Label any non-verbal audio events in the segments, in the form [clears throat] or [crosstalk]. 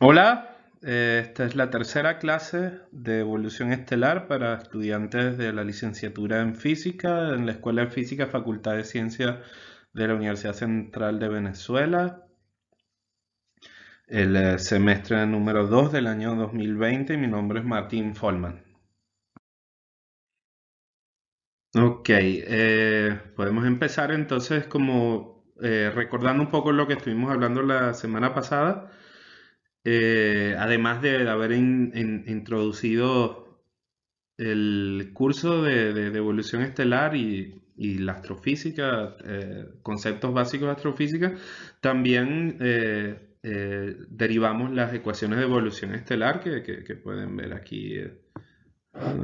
Hola, eh, esta es la tercera clase de evolución estelar para estudiantes de la licenciatura en física en la Escuela de Física Facultad de Ciencias de la Universidad Central de Venezuela. El eh, semestre número 2 del año 2020 mi nombre es Martín Follman. Ok, eh, podemos empezar entonces como recordando un poco lo que estuvimos hablando la semana pasada eh, además de haber introducido el curso de, evolución estelar y, la astrofísica, eh, conceptos básicos de astrofísica, también eh, derivamos las ecuaciones de evolución estelar que, pueden ver aquí.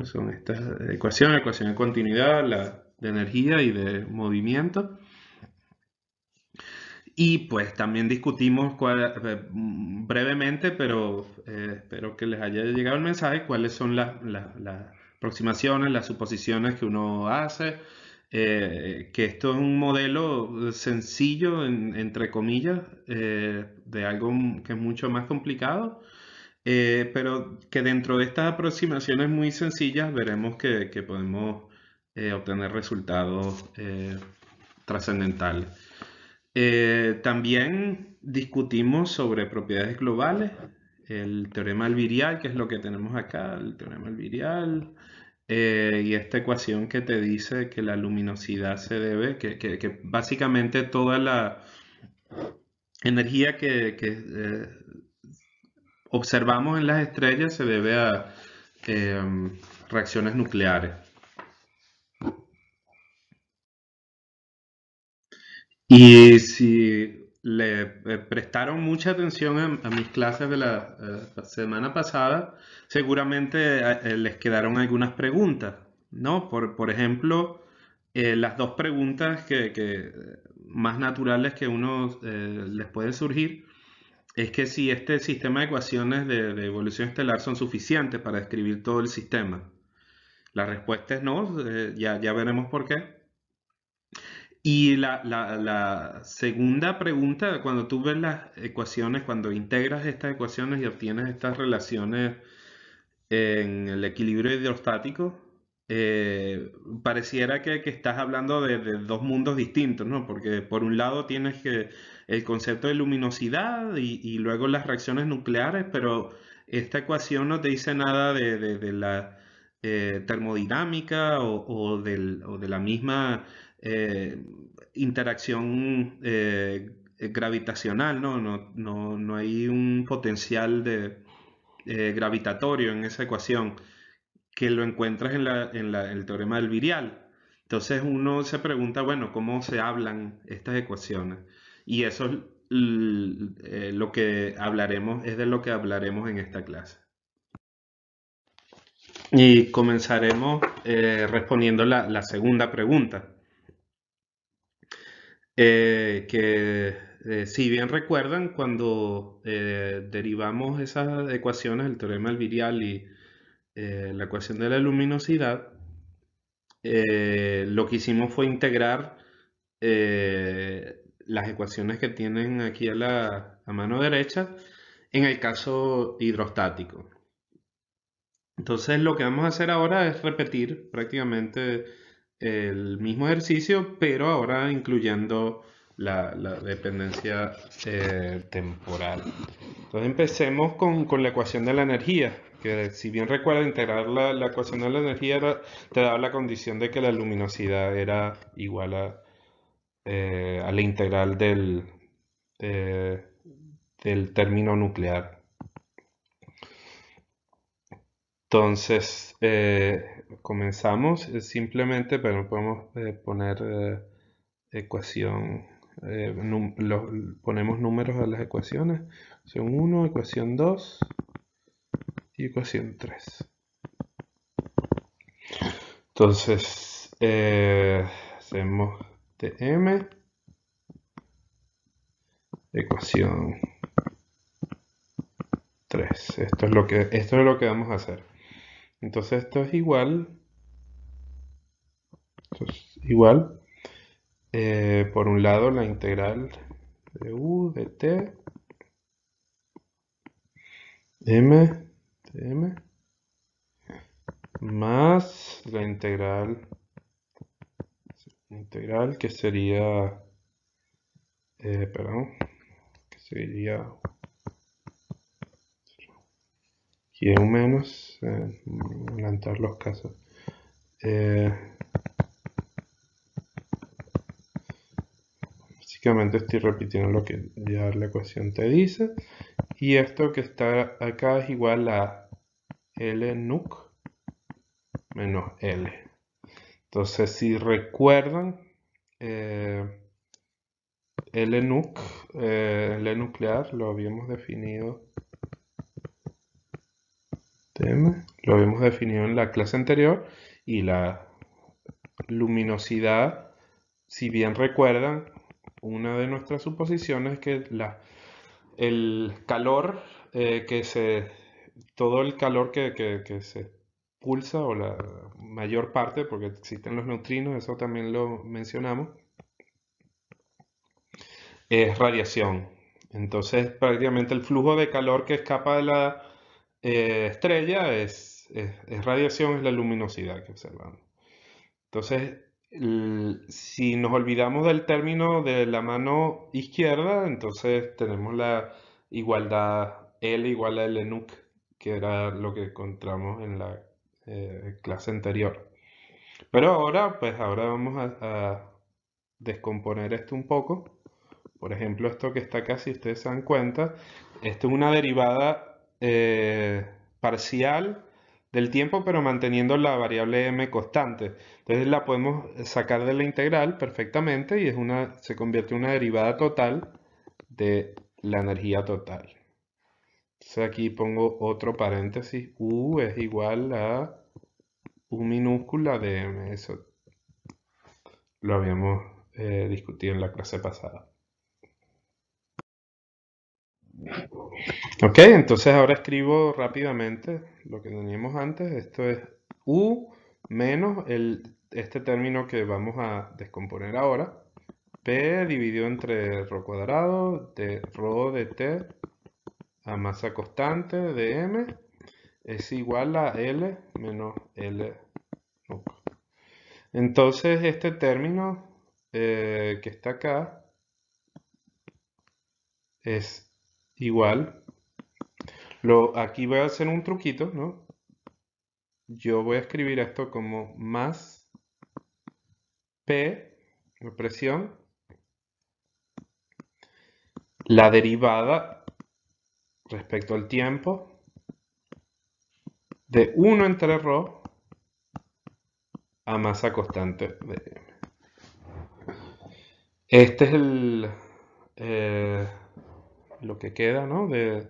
son estas ecuaciones, ecuaciones de continuidad, la de energía y de movimiento. Y pues también discutimos eh, mm, brevemente, pero eh, espero que les haya llegado el mensaje, cuáles son las, aproximaciones, las suposiciones que uno hace, eh, que esto es un modelo sencillo, entre comillas, de algo que es mucho más complicado, pero que dentro de estas aproximaciones muy sencillas veremos que, que podemos obtener resultados trascendentales. Eh, también discutimos sobre propiedades globales, el teorema alvirial, que es lo que tenemos acá, el teorema alvirial, eh, y esta ecuación que te dice que la luminosidad se debe, que, básicamente toda la energía que, eh, observamos en las estrellas se debe a em, reacciones nucleares. Y si le eh, prestaron mucha atención a, mis clases de la, eh, semana pasada, seguramente eh, les quedaron algunas preguntas, ¿no? Por, por ejemplo, las dos preguntas que, que, más naturales que uno les puede surgir es que si este sistema de ecuaciones de, evolución estelar son suficientes para describir todo el sistema. La respuesta es no, ya, ya veremos por qué. Y la, la, segunda pregunta, cuando tú ves las ecuaciones, cuando integras estas ecuaciones y obtienes estas relaciones en el equilibrio hidrostático, eh, pareciera que, que, estás hablando de, dos mundos distintos, ¿no? Porque por un lado tienes que el concepto de luminosidad y, luego las reacciones nucleares, pero esta ecuación no te dice nada de, de, la eh, termodinámica o, o, del, o de la misma eh, interacción eh, gravitacional, ¿no? No, no hay un potencial eh, gravitatorio en esa ecuación que lo encuentras en, el teorema del virial. Entonces uno se pregunta, bueno, ¿cómo se hablan estas ecuaciones? Y eso es lo que hablaremos, es de lo que hablaremos en esta clase. Y comenzaremos respondiendo la segunda pregunta. Eh, que eh, si bien recuerdan, cuando eh, derivamos esas ecuaciones, el teorema del virial y la ecuación de la luminosidad, lo que hicimos fue integrar las ecuaciones que tienen aquí a la mano derecha en el caso hidrostático. Entonces lo que vamos a hacer ahora es repetir prácticamente el mismo ejercicio, pero ahora incluyendo la, dependencia eh, temporal. Entonces empecemos con, la ecuación de la energía, que si bien recuerda integrar la, la ecuación de la energía te daba la condición de que la luminosidad era igual a, eh, la integral del, eh, del término nuclear. Entonces, comenzamos, simplemente, pero podemos eh, poner eh, ecuación, eh, ponemos números a las ecuaciones, ecuación 1, ecuación 2 y ecuación 3. Entonces, hacemos tm, ecuación 3. Esto es lo que, esto es lo que vamos a hacer. Entonces esto es igual. es igual. Eh, por un lado la integral de u de t m m más la integral integral que sería eh, perdón que sería un menos eh, adelantar los casos eh, básicamente estoy repitiendo lo que ya la ecuación te dice y esto que está acá es igual a L nuc menos L entonces si recuerdan eh, L nuc, eh, L nuclear lo habíamos definido Em, lo habíamos definido en la clase anterior, y la luminosidad, si bien recuerdan, una de nuestras suposiciones es que la, el calor eh, que se, todo el calor que, que se pulsa o la mayor parte, porque existen los neutrinos, eso también lo mencionamos, es radiación. Entonces prácticamente el flujo de calor que escapa de la eh, estrella es, es, radiación, es la luminosidad que observamos. Entonces, si nos olvidamos del término de la mano izquierda, entonces tenemos la igualdad L igual a L que era lo que encontramos en la eh, clase anterior. Pero ahora, pues ahora vamos a, a descomponer esto un poco. Por ejemplo, esto que está acá, si ustedes se dan cuenta, esto es una derivada eh, parcial del tiempo, pero manteniendo la variable m constante. Entonces la podemos sacar de la integral perfectamente y es una, se convierte en una derivada total de la energía total. Entonces aquí pongo otro paréntesis, u es igual a u minúscula de m, eso lo habíamos eh, discutido en la clase pasada. Ok, entonces ahora escribo rápidamente lo que teníamos antes. Esto es U menos el, este término que vamos a descomponer ahora. P dividido entre rho cuadrado de rho de T a masa constante de M es igual a L menos L Entonces este término eh, que está acá es igual lo, aquí voy a hacer un truquito, ¿no? Yo voy a escribir esto como más P, la presión, la derivada respecto al tiempo de 1 entre rho a masa constante de m. Este es el, eh, lo que queda, ¿no? De,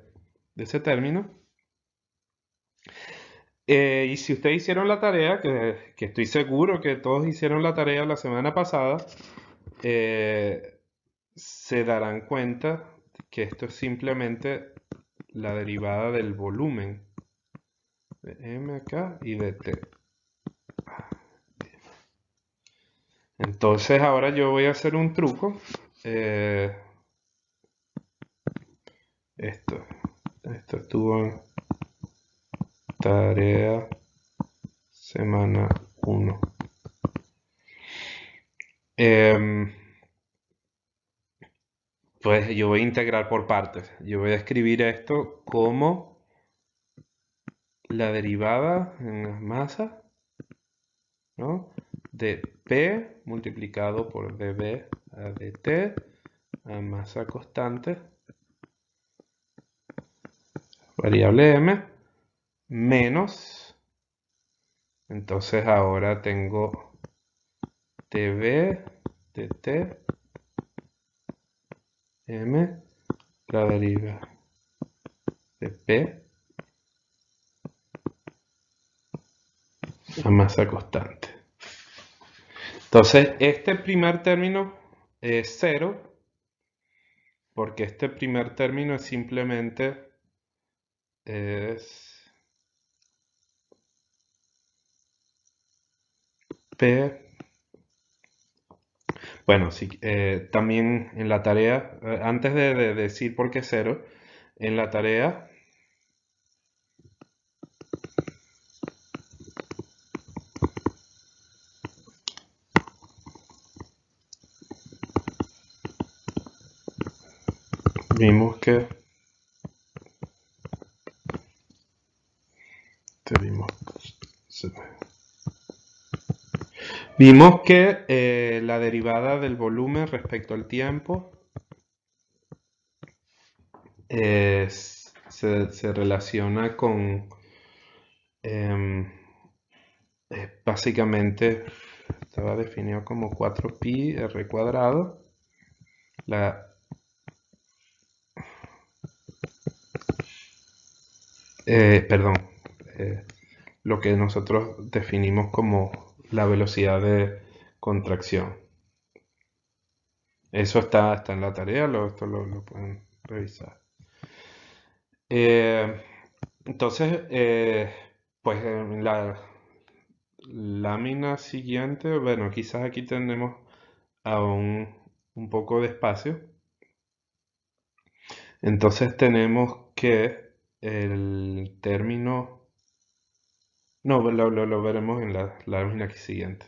ese término. Eh, y si ustedes hicieron la tarea, que, estoy seguro que todos hicieron la tarea la semana pasada, eh, se darán cuenta que esto es simplemente la derivada del volumen de m acá y de t. Entonces ahora yo voy a hacer un truco. Eh, esto tu tarea semana 1. Em, pues yo voy a integrar por partes. Yo voy a escribir esto como la derivada en las masa de P multiplicado por dB a dt a masa constante variable m menos entonces ahora tengo tb dt m la deriva de p la masa constante entonces este primer término es cero porque este primer término es simplemente P. Bueno, sí, eh, también en la tarea, eh, antes de, de, decir por qué cero, en la tarea vimos que Vimos que eh, la derivada del volumen respecto al tiempo se, relaciona con em, básicamente estaba definido como 4pi r cuadrado eh, perdón eh, lo que nosotros definimos como la velocidad de contracción. Eso está, está en la tarea, lo, esto lo, pueden revisar. Eh, entonces, eh, pues en la lámina siguiente, bueno, quizás aquí tenemos aún un poco de espacio. Entonces tenemos que el término no, lo, veremos en la lámina siguiente.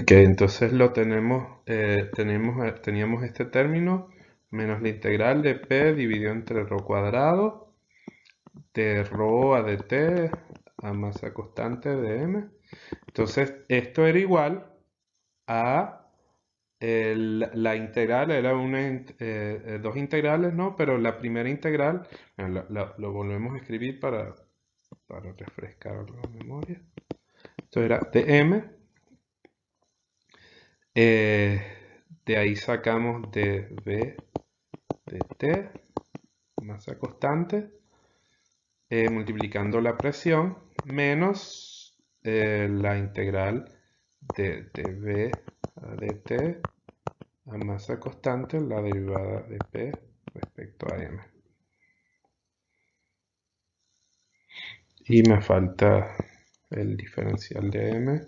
Ok, entonces lo tenemos, eh, eh, teníamos este término menos la integral de p dividido entre rho cuadrado de rho a dt a masa constante de m. Entonces esto era igual a la integral era una, eh, eh, dos integrales, ¿no? Pero la primera integral, lo, volvemos a escribir para, refrescar la memoria. Esto era dm. m eh, de ahí sacamos db de t, masa constante, multiplicando la presión, menos la integral de dv dt a masa constante la derivada de p respecto a m. Y me falta el diferencial de m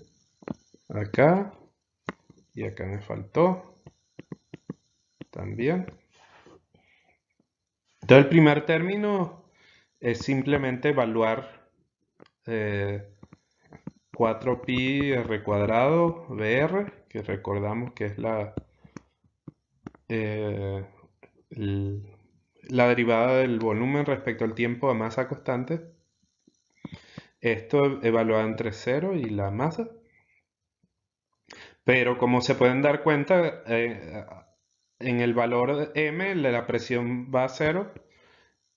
acá y acá me faltó también. Entonces el primer término es simplemente evaluar eh, 4pi r cuadrado br, que recordamos que es la, eh, la derivada del volumen respecto al tiempo a masa constante. Esto evaluado entre 0 y la masa. Pero como se pueden dar cuenta, eh, en el valor m la presión va a 0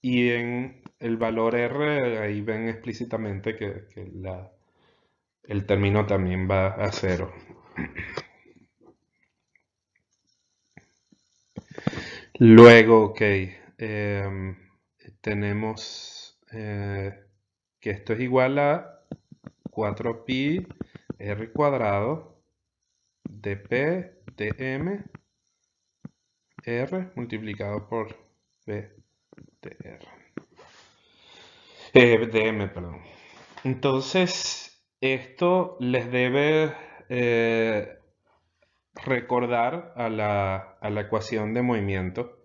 y en el valor r ahí ven explícitamente que la el término también va a cero. Luego, ok, em, tenemos eh, que esto es igual a 4pi r cuadrado de p de r multiplicado por p dr. de eh, perdón. Entonces, esto les debe eh, recordar a la, ecuación de movimiento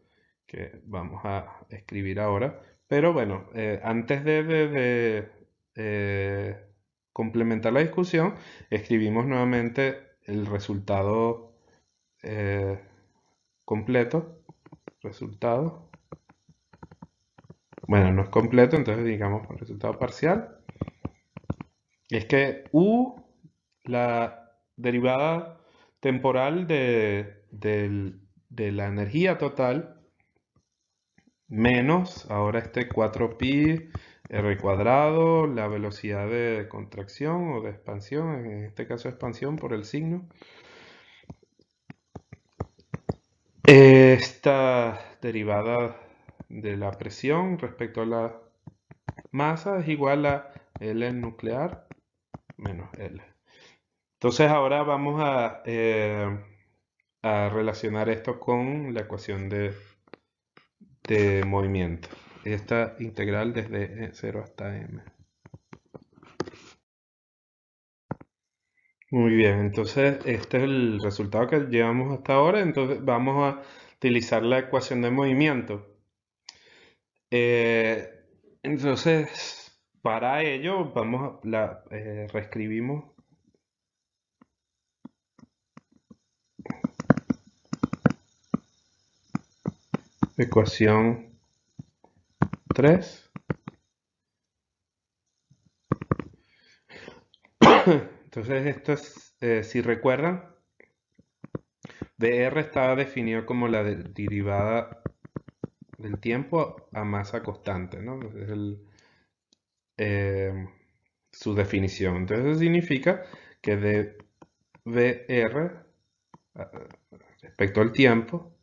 que vamos a escribir ahora. Pero bueno, eh, antes de, eh, complementar la discusión, escribimos nuevamente el resultado completo. Resultado. Bueno, no es completo, entonces digamos resultado parcial. Es que U, la derivada temporal de, la energía total, menos ahora este 4pi r cuadrado, la velocidad de contracción o de expansión, en este caso expansión por el signo. Esta derivada de la presión respecto a la masa es igual a L nuclear menos L. Entonces ahora vamos a, eh, a relacionar esto con la ecuación de, de movimiento. Esta integral desde 0 hasta m. Muy bien, entonces este es el resultado que llevamos hasta ahora. Entonces vamos a utilizar la ecuación de movimiento. Eh, entonces para ello, vamos a la, eh, reescribimos. Ecuación 3. [coughs] Entonces, esto es, eh, si recuerdan, dr estaba definido como la derivada del tiempo a masa constante, ¿no? el, Em, su definición. Entonces significa que de VR respecto al tiempo,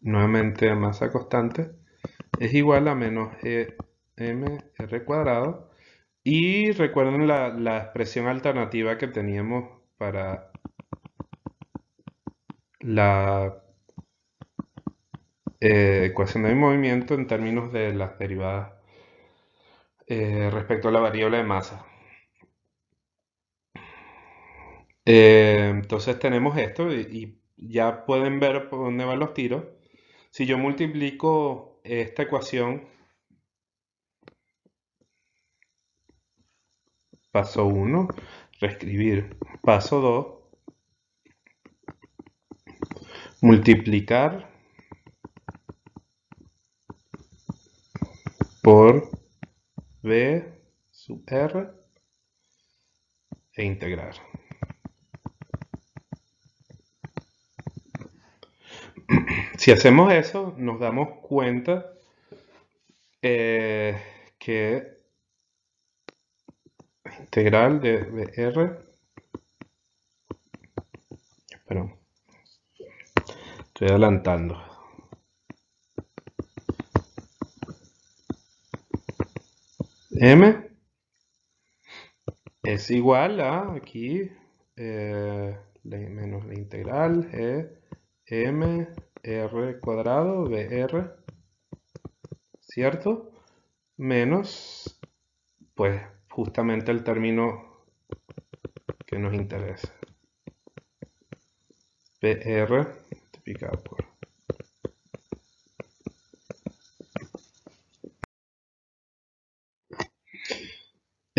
nuevamente masa constante, es igual a menos e, mr cuadrado. Y recuerden la, expresión alternativa que teníamos para la eh, ecuación de movimiento en términos de las derivadas eh, respecto a la variable de masa. Eh, entonces tenemos esto y, y, ya pueden ver por dónde van los tiros. Si yo multiplico esta ecuación, paso 1, reescribir, paso 2, multiplicar por b sub r e integrar. [clears throat] Si hacemos eso, nos damos cuenta eh, que integral de R perdón, estoy adelantando M es igual a, aquí, eh, menos la integral, de M R cuadrado BR, ¿cierto? Menos, pues, justamente el término que nos interesa. PR multiplicado por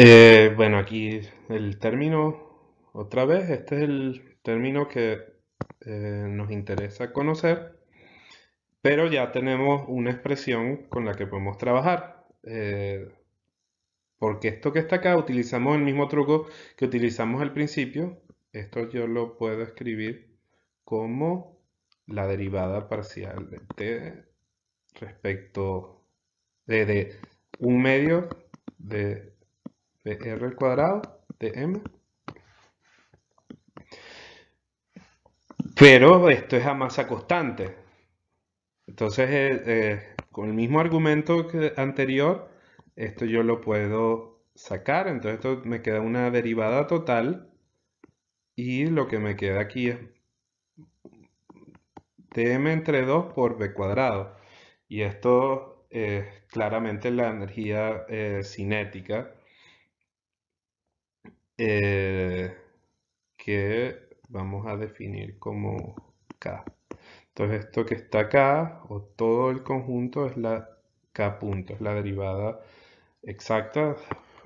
Eh, bueno, aquí el término, otra vez, este es el término que eh, nos interesa conocer, pero ya tenemos una expresión con la que podemos trabajar. Eh, porque esto que está acá, utilizamos el mismo truco que utilizamos al principio. Esto yo lo puedo escribir como la derivada parcial de t respecto de, de un medio de de r al cuadrado de m. Pero esto es a masa constante. Entonces, eh, eh, con el mismo argumento que anterior, esto yo lo puedo sacar. Entonces, esto me queda una derivada total. Y lo que me queda aquí es dm entre 2 por b cuadrado. Y esto es claramente la energía eh, cinética eh, que vamos a definir como K. Entonces esto que está acá, o todo el conjunto, es la K punto, es la derivada exacta.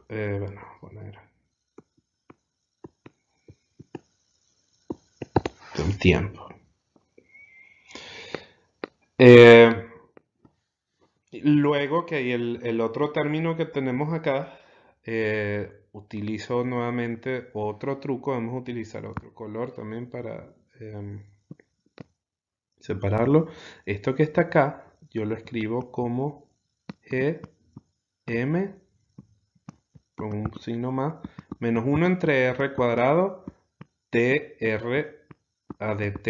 Eh, bueno, tiempo. Eh, luego que el, el, otro término que tenemos acá, eh, utilizo nuevamente otro truco, vamos a utilizar otro color también para em, separarlo. Esto que está acá, yo lo escribo como GM, e con un signo más, menos 1 entre R cuadrado, TR ADT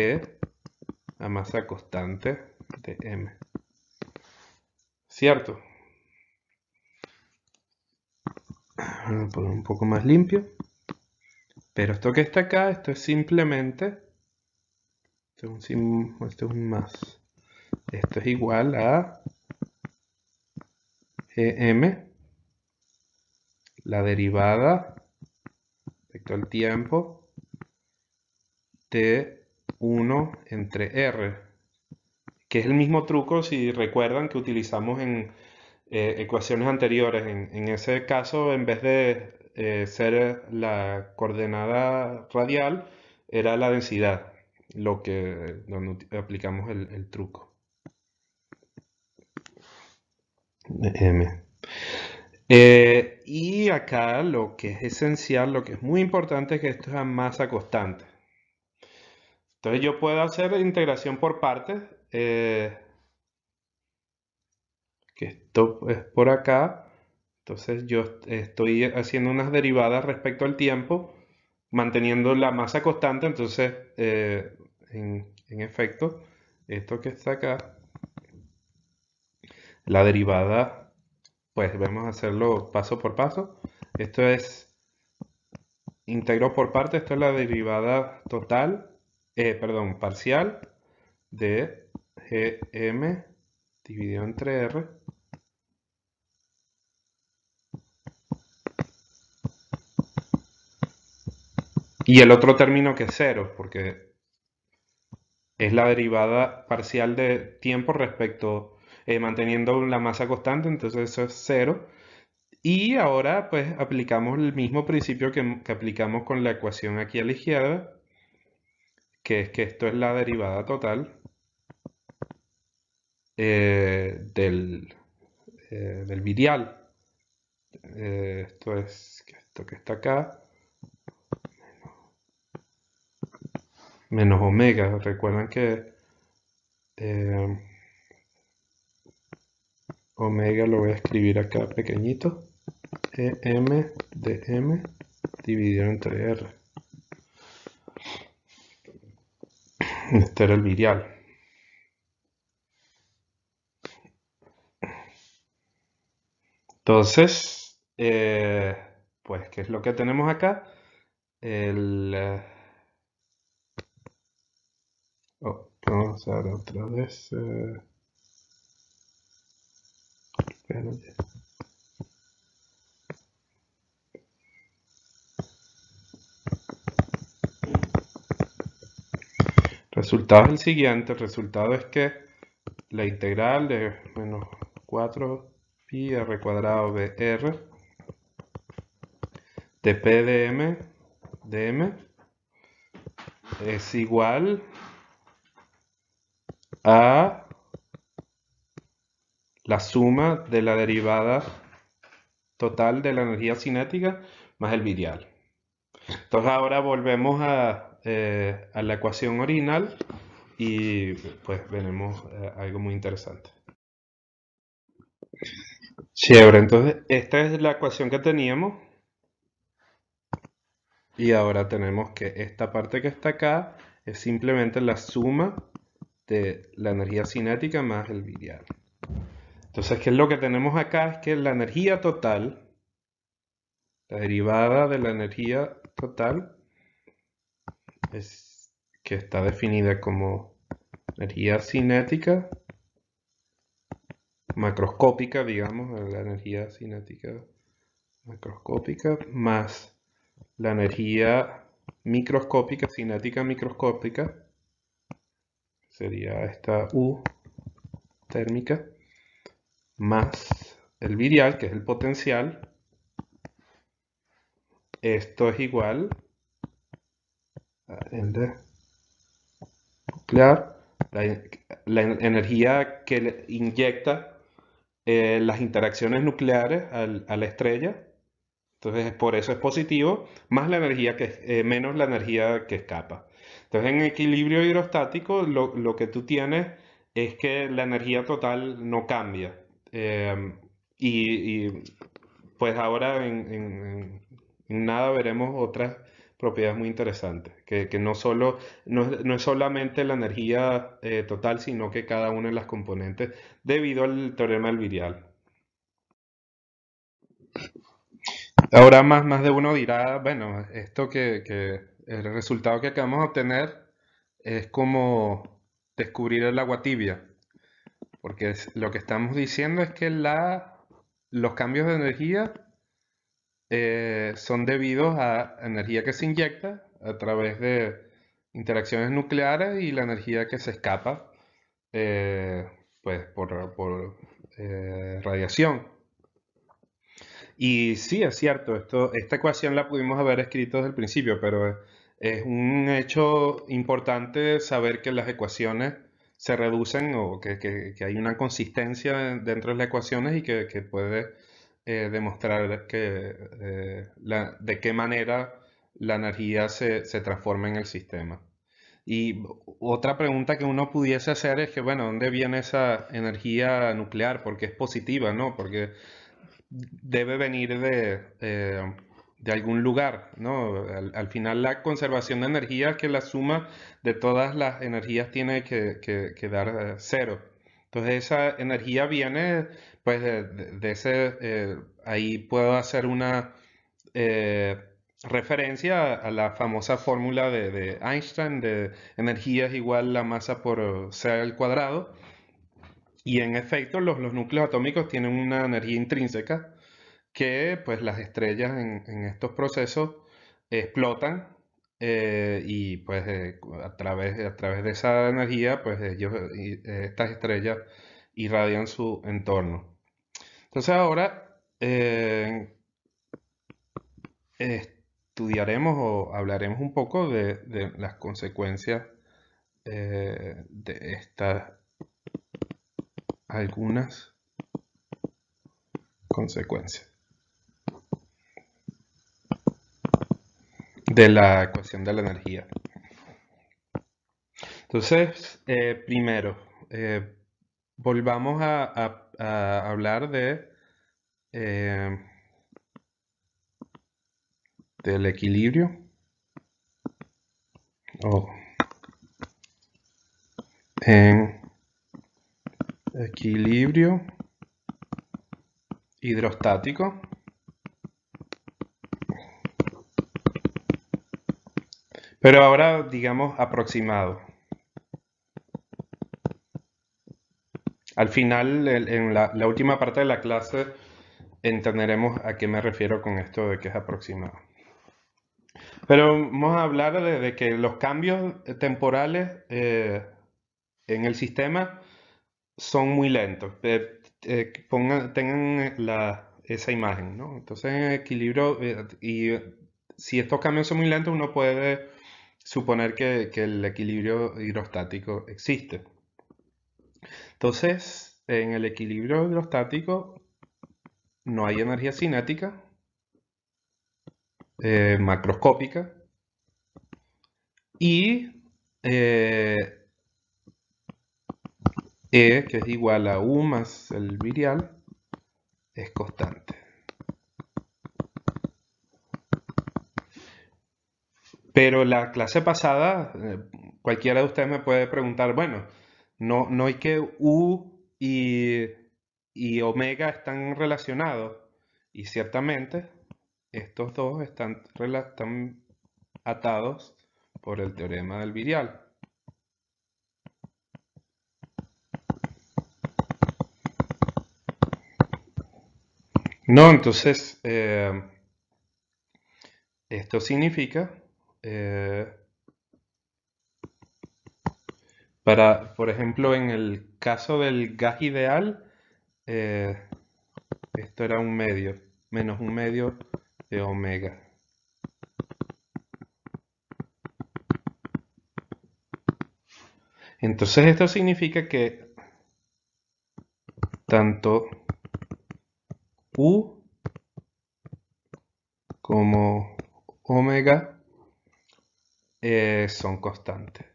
a masa constante de M. ¿Cierto? poner un poco más limpio. Pero esto que está acá, esto es simplemente... Esto este es un, más. Esto es igual a... E m, La derivada respecto al tiempo de 1 entre R. Que es el mismo truco si recuerdan que utilizamos en eh, ecuaciones anteriores. En, ese caso, en vez de eh, ser la coordenada radial, era la densidad, lo que donde aplicamos el, truco. M. Eh, y acá lo que es esencial, lo que es muy importante es que esto es a masa constante. Entonces yo puedo hacer integración por partes que esto es por acá. Entonces yo estoy haciendo unas derivadas respecto al tiempo, manteniendo la masa constante. Entonces, eh, en, efecto, esto que está acá, la derivada, pues vamos a hacerlo paso por paso. Esto es integro por parte, esto es la derivada total, eh, perdón, parcial de gm dividido entre r Y el otro término que es cero, porque es la derivada parcial de tiempo respecto, eh, manteniendo la masa constante, entonces eso es cero. Y ahora pues aplicamos el mismo principio que, aplicamos con la ecuación aquí a la izquierda, que es que esto es la derivada total eh, del, eh, del, virial. esto es esto que está acá menos omega. Recuerdan que eh, omega lo voy a escribir acá pequeñito. E m de M dividido entre R. Este era el virial. Entonces, eh, pues, ¿qué es lo que tenemos acá? El eh, vamos a ver otra vez. Eh. Resultado es el siguiente. El resultado es que la integral de menos 4pi r cuadrado r de p de m es igual a la suma de la derivada total de la energía cinética más el virial. Entonces ahora volvemos eh, a, la ecuación original y pues veremos eh, algo muy interesante. Chévere, entonces esta es la ecuación que teníamos. Y ahora tenemos que esta parte que está acá es simplemente la suma de la energía cinética más el virial. Entonces, ¿qué es lo que tenemos acá? Es que la energía total, la derivada de la energía total, es, que está definida como energía cinética, macroscópica, digamos, la energía cinética macroscópica, más la energía microscópica, cinética microscópica, sería esta U térmica, más el virial, que es el potencial. Esto es igual a el de nuclear, la, energía que inyecta eh, las interacciones nucleares a la estrella. Entonces, por eso es positivo, más la energía que, eh, menos la energía que escapa. Entonces, en equilibrio hidrostático, lo, que tú tienes es que la energía total no cambia. Em, y, pues ahora en, nada veremos otras propiedades muy interesantes, que, no, solo, no, es solamente la energía eh, total, sino que cada una de las componentes debido al teorema del virial. Ahora más, más de uno dirá, bueno, esto que el resultado que acabamos de obtener es como descubrir el agua tibia, porque lo que estamos diciendo es que la, los cambios de energía eh, son debidos a energía que se inyecta a través de interacciones nucleares y la energía que se escapa eh, pues por, por eh, radiación. Y sí, es cierto, esto, esta ecuación la pudimos haber escrito desde el principio, pero es un hecho importante saber que las ecuaciones se reducen o que, hay una consistencia dentro de las ecuaciones y que, puede eh, demostrar que, eh, de qué manera la energía se, transforma en el sistema. Y otra pregunta que uno pudiese hacer es que, bueno, ¿dónde viene esa energía nuclear? Porque es positiva, ¿no? Porque debe venir de... Eh, de algún lugar. ¿no? Al, final la conservación de energía que la suma de todas las energías tiene que, que, dar eh, cero. Entonces esa energía viene pues de, ese, eh, ahí puedo hacer una eh, referencia a, la famosa fórmula de, Einstein de energía es igual la masa por C al cuadrado. Y en efecto los núcleos atómicos tienen una energía intrínseca que pues las estrellas en, estos procesos explotan eh, y pues eh, a, través, a través de esa energía pues ellos, eh, estas estrellas irradian su entorno. Entonces ahora estudiaremos o hablaremos un poco de las consecuencias de estas algunas consecuencias. de la ecuación de la energía. Entonces, eh, primero, eh, volvamos a, hablar de eh, del equilibrio oh. en equilibrio hidrostático Pero ahora, digamos, aproximado. Al final, en la, última parte de la clase, entenderemos a qué me refiero con esto de que es aproximado. Pero vamos a hablar de, que los cambios temporales eh, en el sistema son muy lentos. Eh, eh, pongan, tengan esa imagen, ¿no? Entonces, en equilibrio, y si estos cambios son muy lentos, uno puede suponer que, el equilibrio hidrostático existe. Entonces, en el equilibrio hidrostático no hay energía cinética eh, macroscópica y eh, E, que es igual a U más el virial, es constante. Pero la clase pasada, eh, cualquiera de ustedes me puede preguntar, bueno, no, no hay que U y, omega están relacionados. Y ciertamente estos dos están, están atados por el teorema del virial. No, entonces, eh, esto significa eh, para, por ejemplo, en el caso del gas ideal, eh, esto era un medio, menos un medio de omega. Entonces esto significa que tanto U como omega eh, son constantes.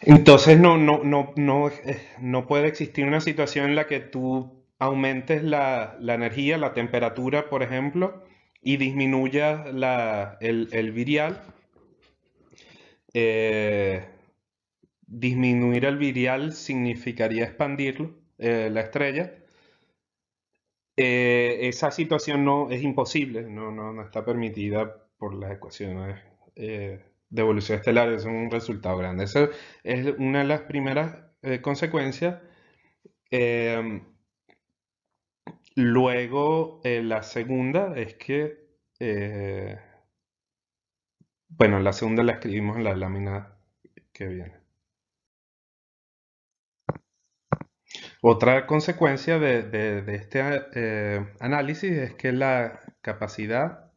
Entonces no, no, eh, no, puede existir una situación en la que tú aumentes la, energía, la temperatura, por ejemplo, y disminuyas el, virial. Eh, disminuir el virial significaría expandirlo, la estrella, eh, esa situación no es imposible, no, no, no está permitida por las ecuaciones eh, de evolución estelar, es un resultado grande. Esa es una de las primeras eh, consecuencias. luego, la segunda es que, bueno, la segunda la escribimos en la lámina que viene. Otra consecuencia de, este eh, análisis es que la capacidad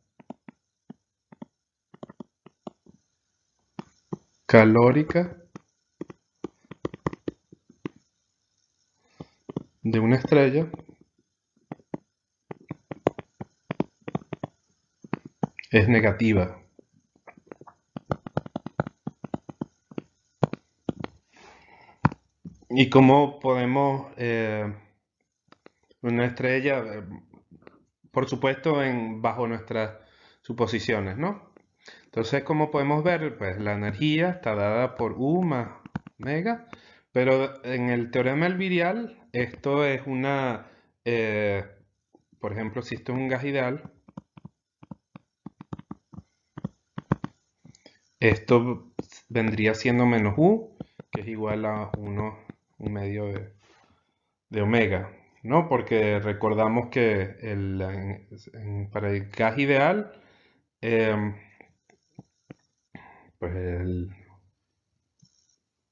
calórica de una estrella es negativa. ¿Y cómo podemos, eh, una estrella, eh, por supuesto, en, bajo nuestras suposiciones, ¿no? Entonces, ¿cómo podemos ver? Pues la energía está dada por U más mega, pero en el teorema del virial, esto es una, eh, por ejemplo, si esto es un gas ideal, esto vendría siendo menos U, que es igual a 1 medio de, omega, ¿no? Porque recordamos que para el gas ideal, eh, pues el,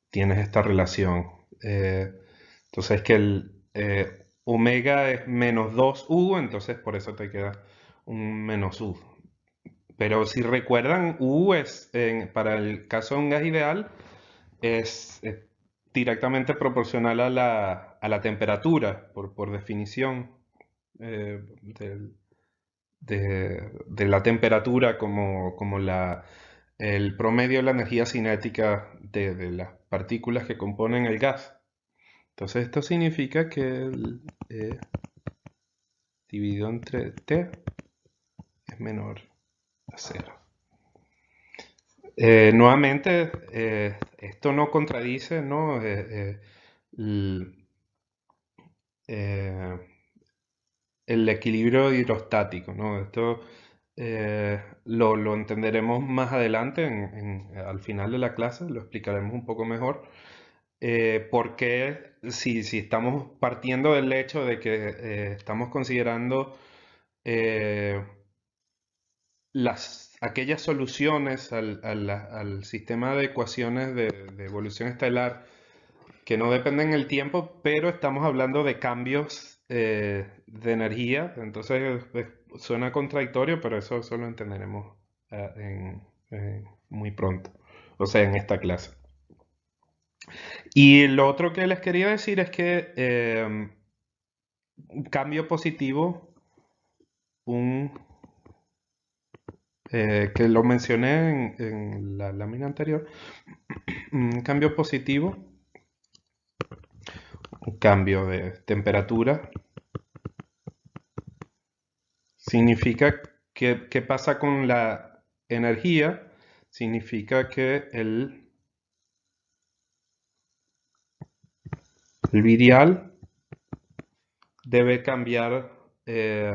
tienes esta relación. Eh, entonces que el eh, omega es menos 2U, entonces por eso te queda un menos U. Pero si recuerdan, U es, para el caso de un gas ideal, es directamente proporcional a la, a la temperatura, por, definición, eh, de, la temperatura como, el promedio de la energía cinética de, las partículas que componen el gas. Entonces esto significa que el, eh, dividido entre T es menor a cero. Eh, nuevamente, eh, esto no contradice ¿no? Eh, el equilibrio hidrostático. ¿no? Esto lo, entenderemos más adelante, al final de la clase, lo explicaremos un poco mejor. porque si, si, estamos partiendo del hecho de que estamos considerando las aquellas soluciones al, sistema de ecuaciones de, evolución estelar que no dependen del tiempo, pero estamos hablando de cambios eh, de energía. Entonces suena contradictorio, pero eso, solo lo entenderemos eh, muy pronto, o sea, en esta clase. Y lo otro que les quería decir es que eh, un cambio positivo, un eh, que lo mencioné en, la lámina anterior, [clears throat] un cambio positivo, un cambio de temperatura, significa que, ¿Qué pasa con la energía, significa que el, el virial debe cambiar eh,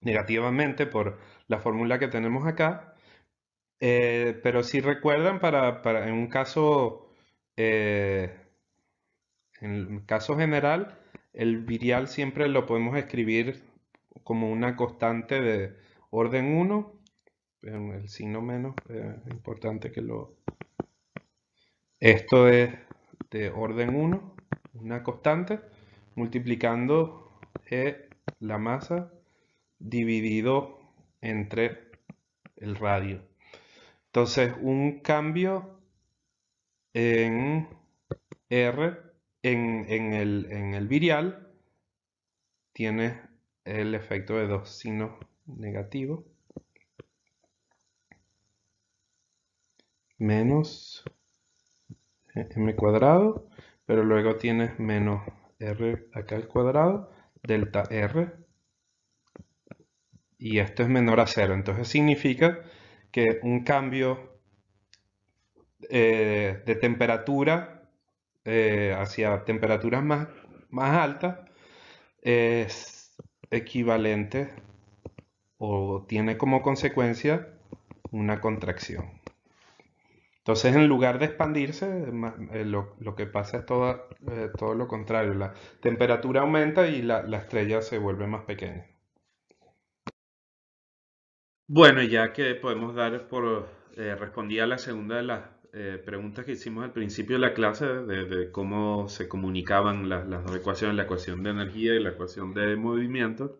negativamente por la fórmula que tenemos acá. Eh, pero si recuerdan, para, en un caso, eh, en caso general, el virial siempre lo podemos escribir como una constante de orden 1, el signo menos eh, importante que lo... Esto es de orden 1, una constante, multiplicando la masa dividido entre el radio. Entonces, un cambio en R, en, el, el virial, tiene el efecto de dos signos negativos. Menos m cuadrado, pero luego tienes menos r acá al cuadrado, delta r y esto es menor a cero. Entonces significa que un cambio eh, de temperatura eh, hacia temperaturas más, más altas es equivalente o tiene como consecuencia una contracción. Entonces, en lugar de expandirse, eh, lo, que pasa es todo lo contrario. La temperatura aumenta y la estrella se vuelve más pequeña. Bueno, ya que podemos dar por eh, respondida la segunda de las eh, preguntas que hicimos al principio de la clase de, cómo se comunicaban las, dos ecuaciones, la ecuación de energía y la ecuación de movimiento.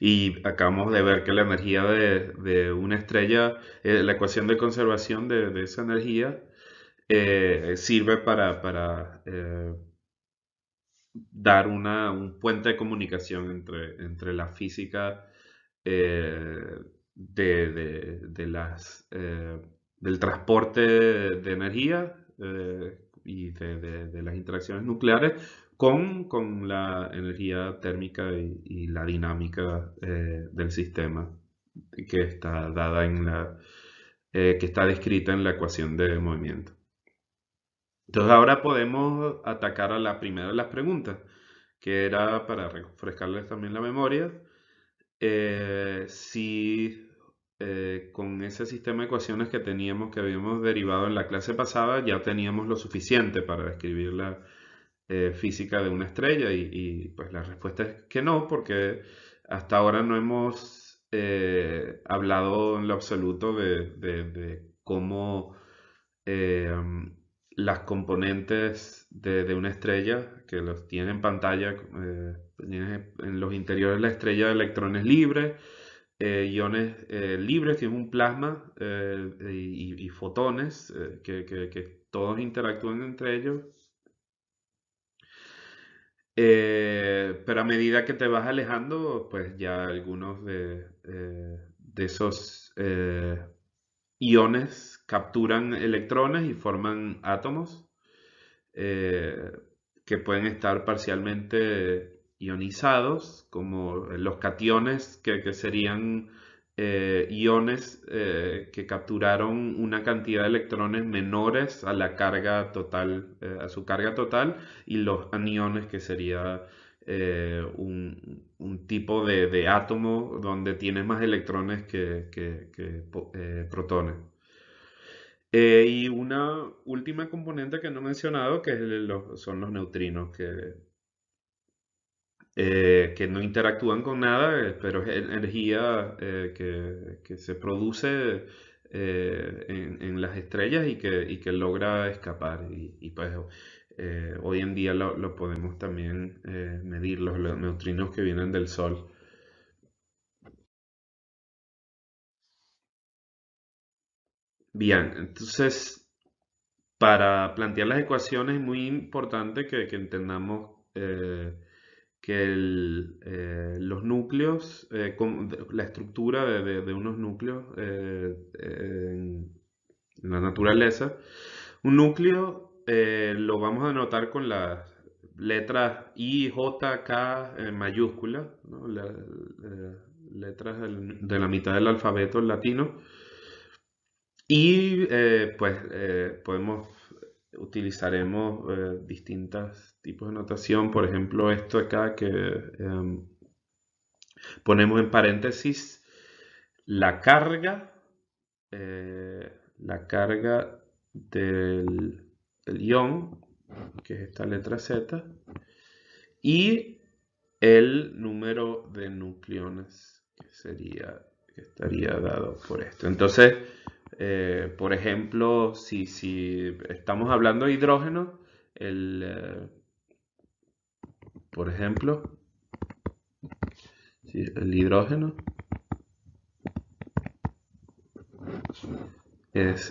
Y acabamos de ver que la energía de, una estrella, eh, la ecuación de conservación de, esa energía, eh, sirve para, dar un puente de comunicación entre, entre la física eh, de, de, las, eh, del transporte de energía eh, y de, las interacciones nucleares con, con la energía térmica y, y la dinámica del sistema que está dada en la que está descrita en la ecuación de movimiento. Entonces ahora podemos atacar a la primera de las preguntas, que era para refrescarles también la memoria, eh, si eh, con ese sistema de ecuaciones que teníamos, que habíamos derivado en la clase pasada, ya teníamos lo suficiente para describir la eh, física de una estrella y, pues la respuesta es que no, porque hasta ahora no hemos hablado en lo absoluto de, cómo las componentes de, de, una estrella que los tiene en pantalla en los interiores la estrella de electrones libres, eh, iones eh, libres, tienes un plasma eh, y, fotones eh, que, todos interactúan entre ellos. pero a medida que te vas alejando, pues ya algunos de, de esos iones capturan electrones y forman átomos que pueden estar parcialmente ionizados, como los cationes, que, serían eh, iones eh, que capturaron una cantidad de electrones menores a la carga total, eh, a su carga total, y los aniones, que sería un, tipo de, átomo donde tiene más electrones que, protones. y una última componente que no he mencionado, que son los neutrinos, que eh, que no interactúan con nada, eh, pero es e-, energía eh, que, se produce en, las estrellas y que, logra escapar. Y, pues hoy en día lo, podemos también medir, los, neutrinos que vienen del Sol. Bien, entonces para plantear las ecuaciones es muy importante que, entendamos que eh, los núcleos, eh, la estructura de, unos núcleos eh, en la naturaleza, un núcleo lo vamos a denotar con las letras I, J, K en mayúscula, letras de la mitad del alfabeto latino, y pues podemos utilizaremos eh, distintos tipos de notación. Por ejemplo, esto acá que em, ponemos en paréntesis la carga, eh, la carga del, ion, que es esta letra Z, y el número de nucleones que sería que estaría dado por esto. Entonces, eh, por ejemplo, si, estamos hablando de hidrógeno, el, eh, por ejemplo, el hidrógeno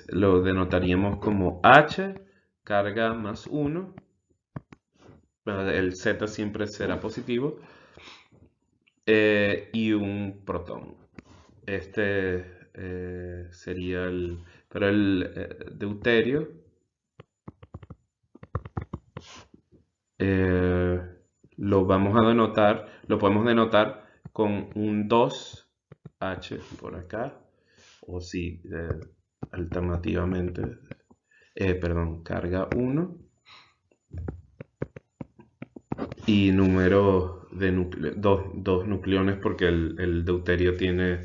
lo denotaríamos como H, carga más 1, el Z siempre será positivo, eh, y un protón. Este eh, sería el, pero el eh, deuterio eh, lo vamos a denotar, lo podemos denotar con un 2H por acá, o si alternativamente, perdón, carga 1 y número de núcleo, dos, nucleones porque el, el deuterio tiene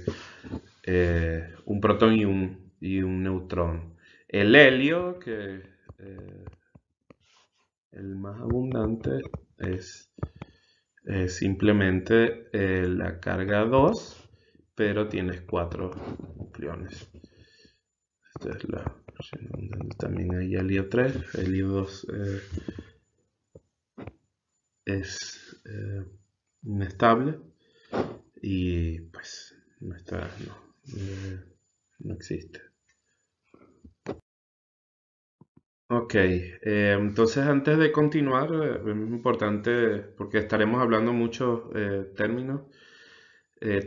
eh, un protón y un, y un, neutrón. El helio, que eh, el más abundante es simplemente eh, la carga 2, pero tienes 4 nucleones. Esta es la también hay helio 3, helio 2 eh, es inestable y pues no está, no, Mm, no existe. Ok, eh, entonces antes de continuar, eh, es importante, porque estaremos hablando muchos eh, términos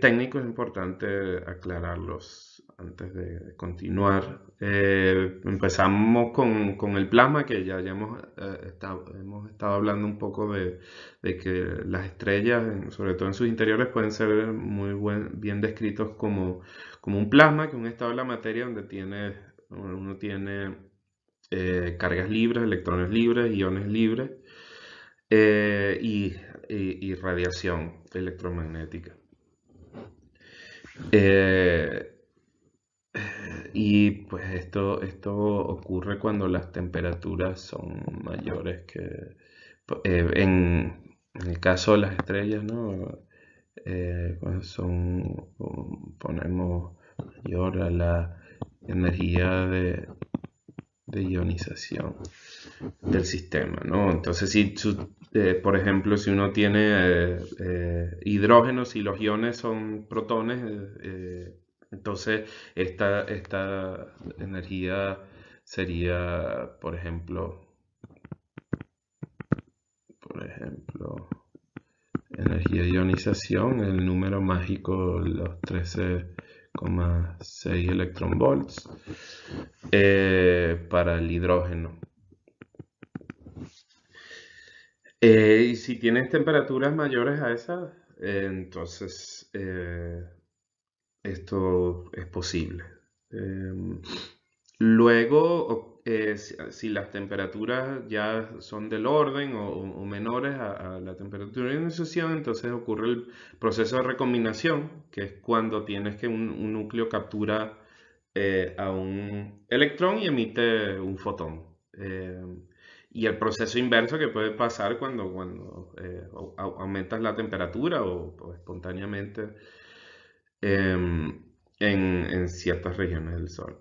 técnicos, es importante aclararlos antes de continuar, eh, empezamos con, el plasma, que ya, ya hemos, eh, hemos, estado hablando un poco de, que las estrellas, sobre todo en sus interiores, pueden ser muy bien descritos como, como un plasma, que es un estado de la materia donde tiene, uno tiene eh, cargas libres, electrones libres, iones libres y, radiación electromagnética. Y pues esto, esto ocurre cuando las temperaturas son mayores que eh, en, el caso de las estrellas, ¿no? Eh, pues, son, ponemos mayor a la energía de, ionización del sistema, ¿no? Entonces, si eh, por ejemplo, si uno tiene hidrógenos y hidrógeno, los iones son protones, entonces, esta, esta energía sería, por ejemplo, por ejemplo, energía de ionización, el número mágico, los 13,6 electron volts eh, para el hidrógeno. Eh, y si tienes temperaturas mayores a esas, eh, entonces esto es posible. Em, luego, eh, si, las temperaturas ya son del orden o, menores a, la temperatura de entonces ocurre el proceso de recombinación, que es cuando tienes que un, núcleo captura eh, a un electrón y emite un fotón. Em, y el proceso inverso que puede pasar cuando, eh, aumentas la temperatura o espontáneamente Em, en, ciertas regiones del Sol.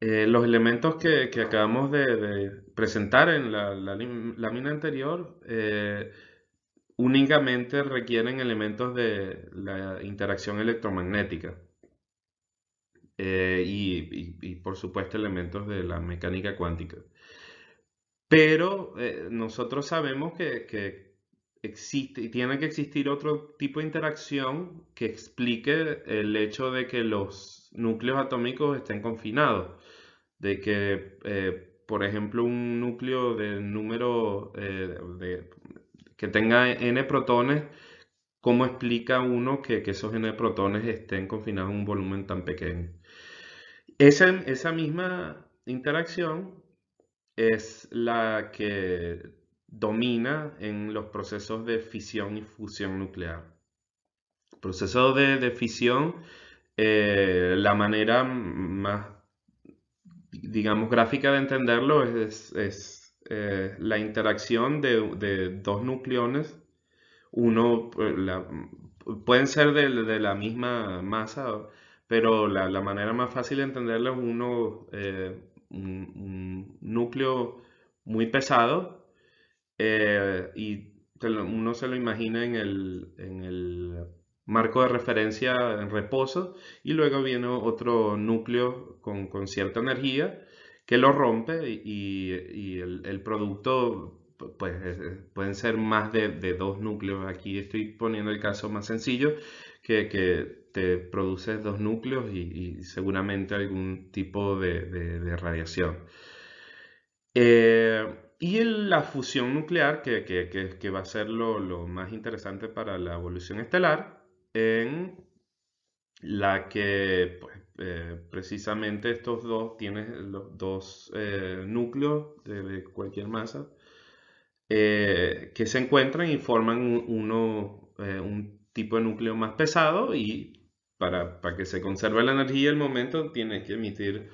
Eh, los elementos que, acabamos de, presentar en la, lámina anterior eh, únicamente requieren elementos de la interacción electromagnética eh, y por supuesto elementos de la mecánica cuántica. Pero eh, nosotros sabemos que, existe y tiene que existir otro tipo de interacción que explique el hecho de que los núcleos atómicos estén confinados, de que, eh, por ejemplo, un núcleo de número eh, que tenga n protones, ¿cómo explica uno que, esos n protones estén confinados en un volumen tan pequeño? esa misma interacción es la que domina en los procesos de fisión y fusión nuclear. proceso de, fisión, eh, la manera más, digamos, gráfica de entenderlo es, eh, la interacción de, dos nucleones. Uno, eh, pueden ser de, la misma masa, pero la, manera más fácil de entenderlo es uno un, núcleo muy pesado eh, y uno se lo imagina en el, marco de referencia en reposo y luego viene otro núcleo con, cierta energía que lo rompe y, el, producto pues pueden ser más de, de, dos núcleos. Aquí estoy poniendo el caso más sencillo que, que produce dos núcleos y, seguramente algún tipo de, radiación. Eh, y la fusión nuclear, que, va a ser lo, más interesante para la evolución estelar, en la que pues, eh, precisamente estos dos tienen los dos eh, núcleos de, de, cualquier masa que se encuentran y forman uno, un tipo de núcleo más pesado y para, que se conserve la energía el momento, tiene que emitir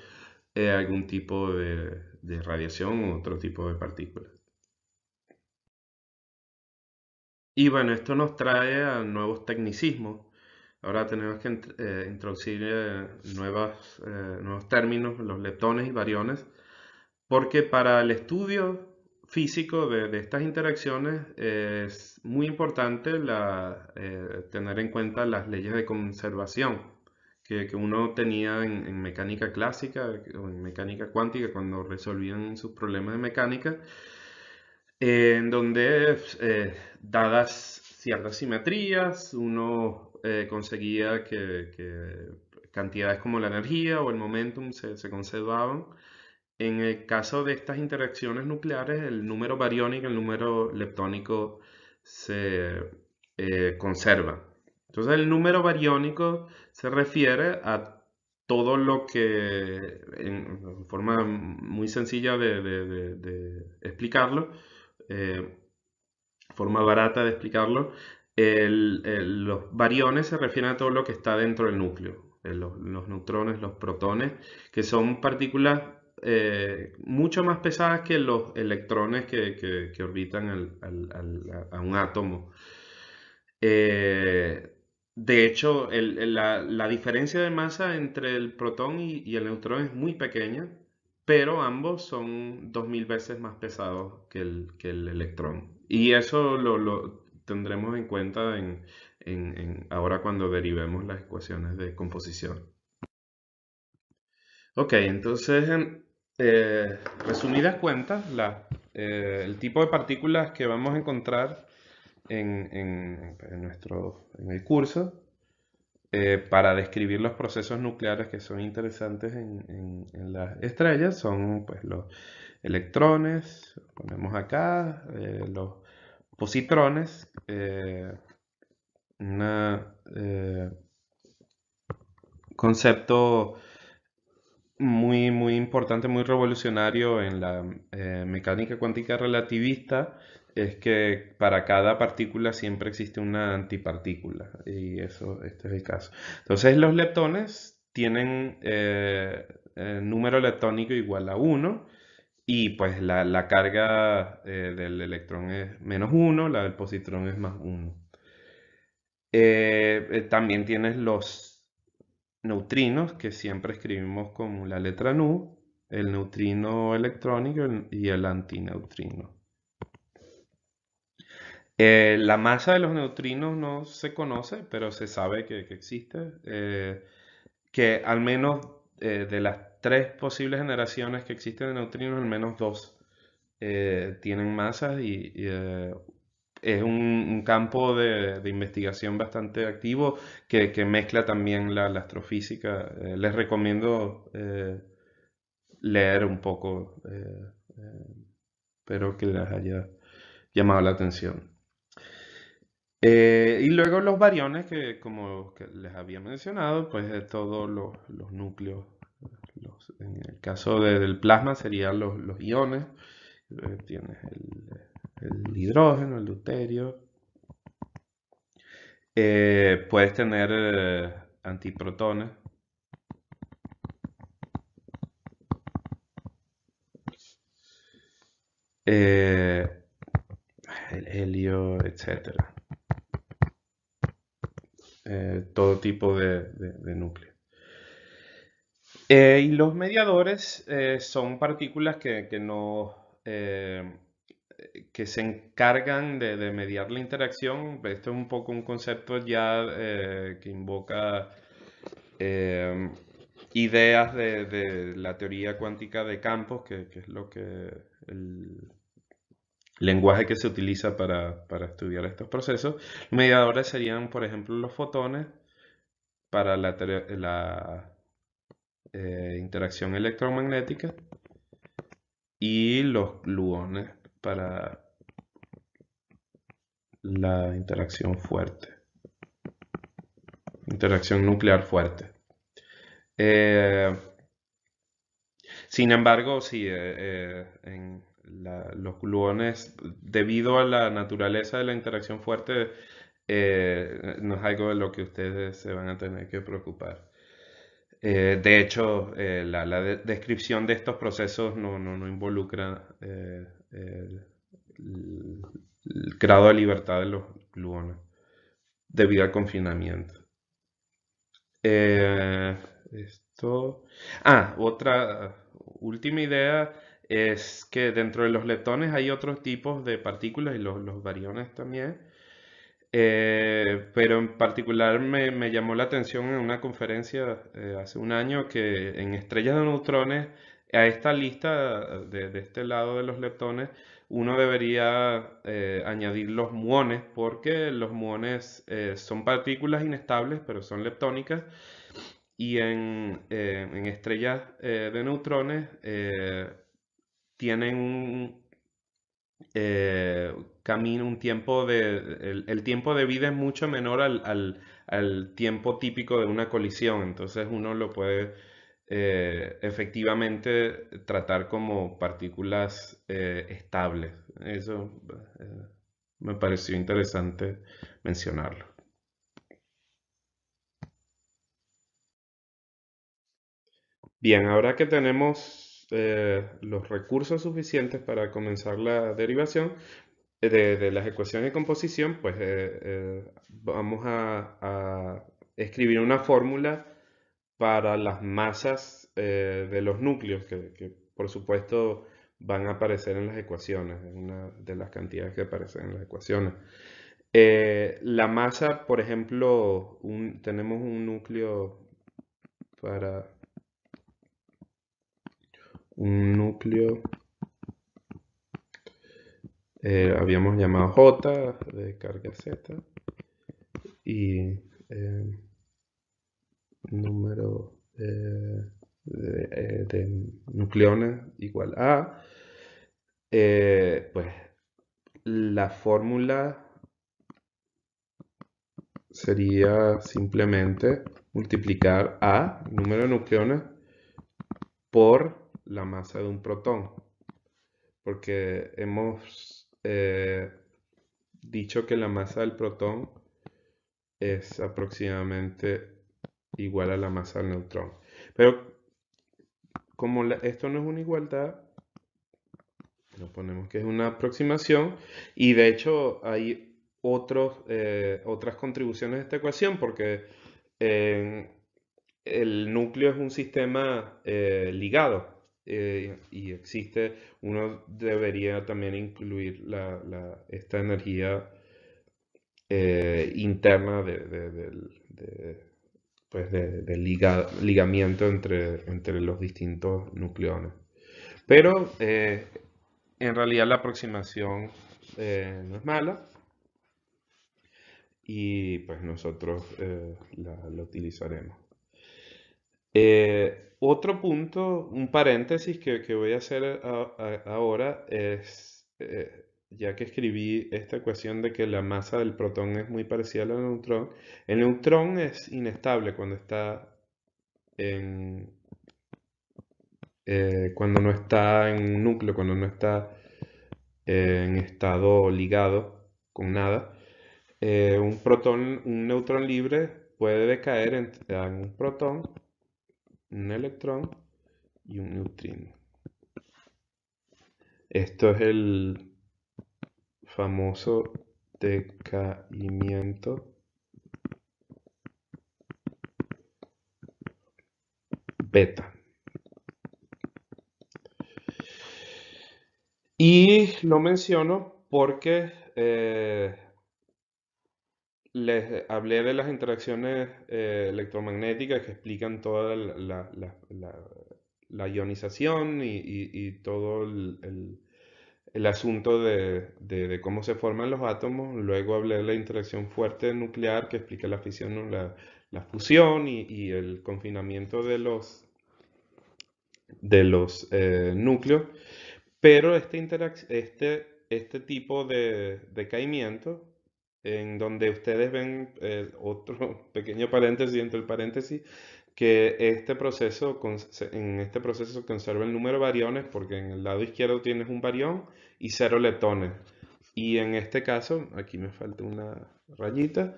eh, algún tipo de, radiación u otro tipo de partículas. Y bueno, esto nos trae a nuevos tecnicismos. Ahora tenemos que eh, introducir eh, nuevos términos, los leptones y variones, porque para el estudio físico de, estas interacciones es muy importante eh, tener en cuenta las leyes de conservación que, uno tenía en, mecánica clásica o en mecánica cuántica cuando resolvían sus problemas de mecánica, en donde eh, dadas ciertas simetrías uno eh, conseguía que, cantidades como la energía o el momentum se conservaban en el caso de estas interacciones nucleares, el número bariónico y el número leptónico se eh, conservan. Entonces el número bariónico se refiere a todo lo que, en forma muy sencilla de, explicarlo, eh, forma barata de explicarlo, los bariones se refieren a todo lo que está dentro del núcleo, eh, los, los neutrones, los protones, que son partículas eh, mucho más pesadas que los electrones que, orbitan a un átomo. Eh, de hecho, la, diferencia de masa entre el protón y, el neutrón es muy pequeña, pero ambos son 2000 veces más pesados que el, que el electrón. Y eso lo, tendremos en cuenta en, ahora cuando derivemos las ecuaciones de composición. Ok, entonces em, eh, resumidas cuentas, eh, el tipo de partículas que vamos a encontrar en, nuestro, en el curso eh, para describir los procesos nucleares que son interesantes en, las estrellas son pues, los electrones, ponemos acá, los positrones, un concepto muy, importante, muy revolucionario en la eh, mecánica cuántica relativista es que para cada partícula siempre existe una antipartícula y eso, este es el caso. Entonces los leptones tienen el eh, eh, número leptónico igual a 1 y pues la, carga del electrón es menos 1, la del positrón es más 1. también tienes los neutrinos, que siempre escribimos con la letra nu, el neutrino electrónico y el antineutrino. Eh, la masa de los neutrinos no se conoce, pero se sabe que, existe. Eh, que al menos eh, de las tres posibles generaciones que existen de neutrinos, al menos dos tienen masas y, y es un, campo de, investigación bastante activo que, mezcla también la, astrofísica. Eh, les recomiendo eh, leer un poco, espero eh, que les haya llamado la atención. y luego los variones, que como les había mencionado, pues de todos los, núcleos, en el caso del plasma serían los, iones, tienes el, el hidrógeno, el deuterio. Eh, puedes tener eh, antiprotones. Eh, el helio, etcétera. todo tipo de, núcleos. y los mediadores son partículas que no, eh, que se encargan de, mediar la interacción. Esto es un poco un concepto ya eh, que invoca eh, ideas de, la teoría cuántica de campos, que, es lo que el lenguaje que se utiliza para, estudiar estos procesos. Mediadores serían, por ejemplo, los fotones para la, la interacción electromagnética y los gluones para la interacción fuerte. Interacción nuclear fuerte. Eh, sin embargo, sí, eh, eh, en los gluones, debido a la naturaleza de la interacción fuerte, no es algo de lo que ustedes se van a tener que preocupar. de hecho, la, descripción de estos procesos no, no involucra el, grado de libertad de los gluones debido al confinamiento. Eh, esto. Ah, otra última idea es que dentro de los letones hay otros tipos de partículas y los, variones también. Eh, pero en particular me, llamó la atención en una conferencia eh, hace un año que en estrellas de neutrones a esta lista de, este lado de los leptones, uno debería eh, añadir los muones porque los muones eh, son partículas inestables, pero son leptónicas. Y en, eh, estrellas de neutrones tienen un, camino, un tiempo de. El, tiempo de vida es mucho menor al tiempo típico de una colisión. Entonces uno lo puede eh, efectivamente tratar como partículas eh, estables. Eso eh, me pareció interesante mencionarlo. Bien, ahora que tenemos los recursos suficientes para comenzar la derivación de, las ecuaciones de composición, pues vamos a, a escribir una fórmula para las masas eh, de los núcleos, que, por supuesto van a aparecer en las ecuaciones, una de las cantidades que aparecen en las ecuaciones. Eh, la masa, por ejemplo, tenemos un núcleo para un núcleo eh, habíamos llamado J de carga Z y número eh, de, eh, nucleones igual a, eh, pues la fórmula sería simplemente multiplicar a, número de nucleones, por la masa de un protón. Porque hemos dicho que la masa del protón es aproximadamente igual a la masa del neutrón. Pero como esto no es una igualdad, nos ponemos que es una aproximación y de hecho hay otros, eh, otras contribuciones a esta ecuación porque eh, el núcleo es un sistema eh, ligado y existe, uno debería también incluir esta energía interna de, de pues, de, ligamiento entre, entre los distintos nucleones. Pero eh, en realidad la aproximación eh, no es mala y pues nosotros eh, la, utilizaremos. otro punto, un paréntesis que, voy a hacer ahora es ya que escribí esta ecuación de que la masa del protón es muy parecida al neutrón, el neutrón es inestable cuando está en... Eh, cuando no está en un núcleo, cuando no está eh, en estado ligado con nada. Eh, un protón, un neutrón libre puede decaer en, en un protón, un electrón y un neutrino. Esto es el famoso decaimiento beta. Y lo menciono porque eh, les hablé de las interacciones eh, electromagnéticas que explican toda la, ionización y, todo el el asunto de, cómo se forman los átomos, luego hablé de la interacción fuerte nuclear que explica la fisión, la, fusión y, el confinamiento de los, de los eh, núcleos, pero este, este, este tipo de decaimiento, en donde ustedes ven eh, otro [laughs] pequeño paréntesis entre el paréntesis, que este proceso, en este proceso conserva el número de variones porque en el lado izquierdo tienes un varión y cero leptones. Y en este caso, aquí me falta una rayita,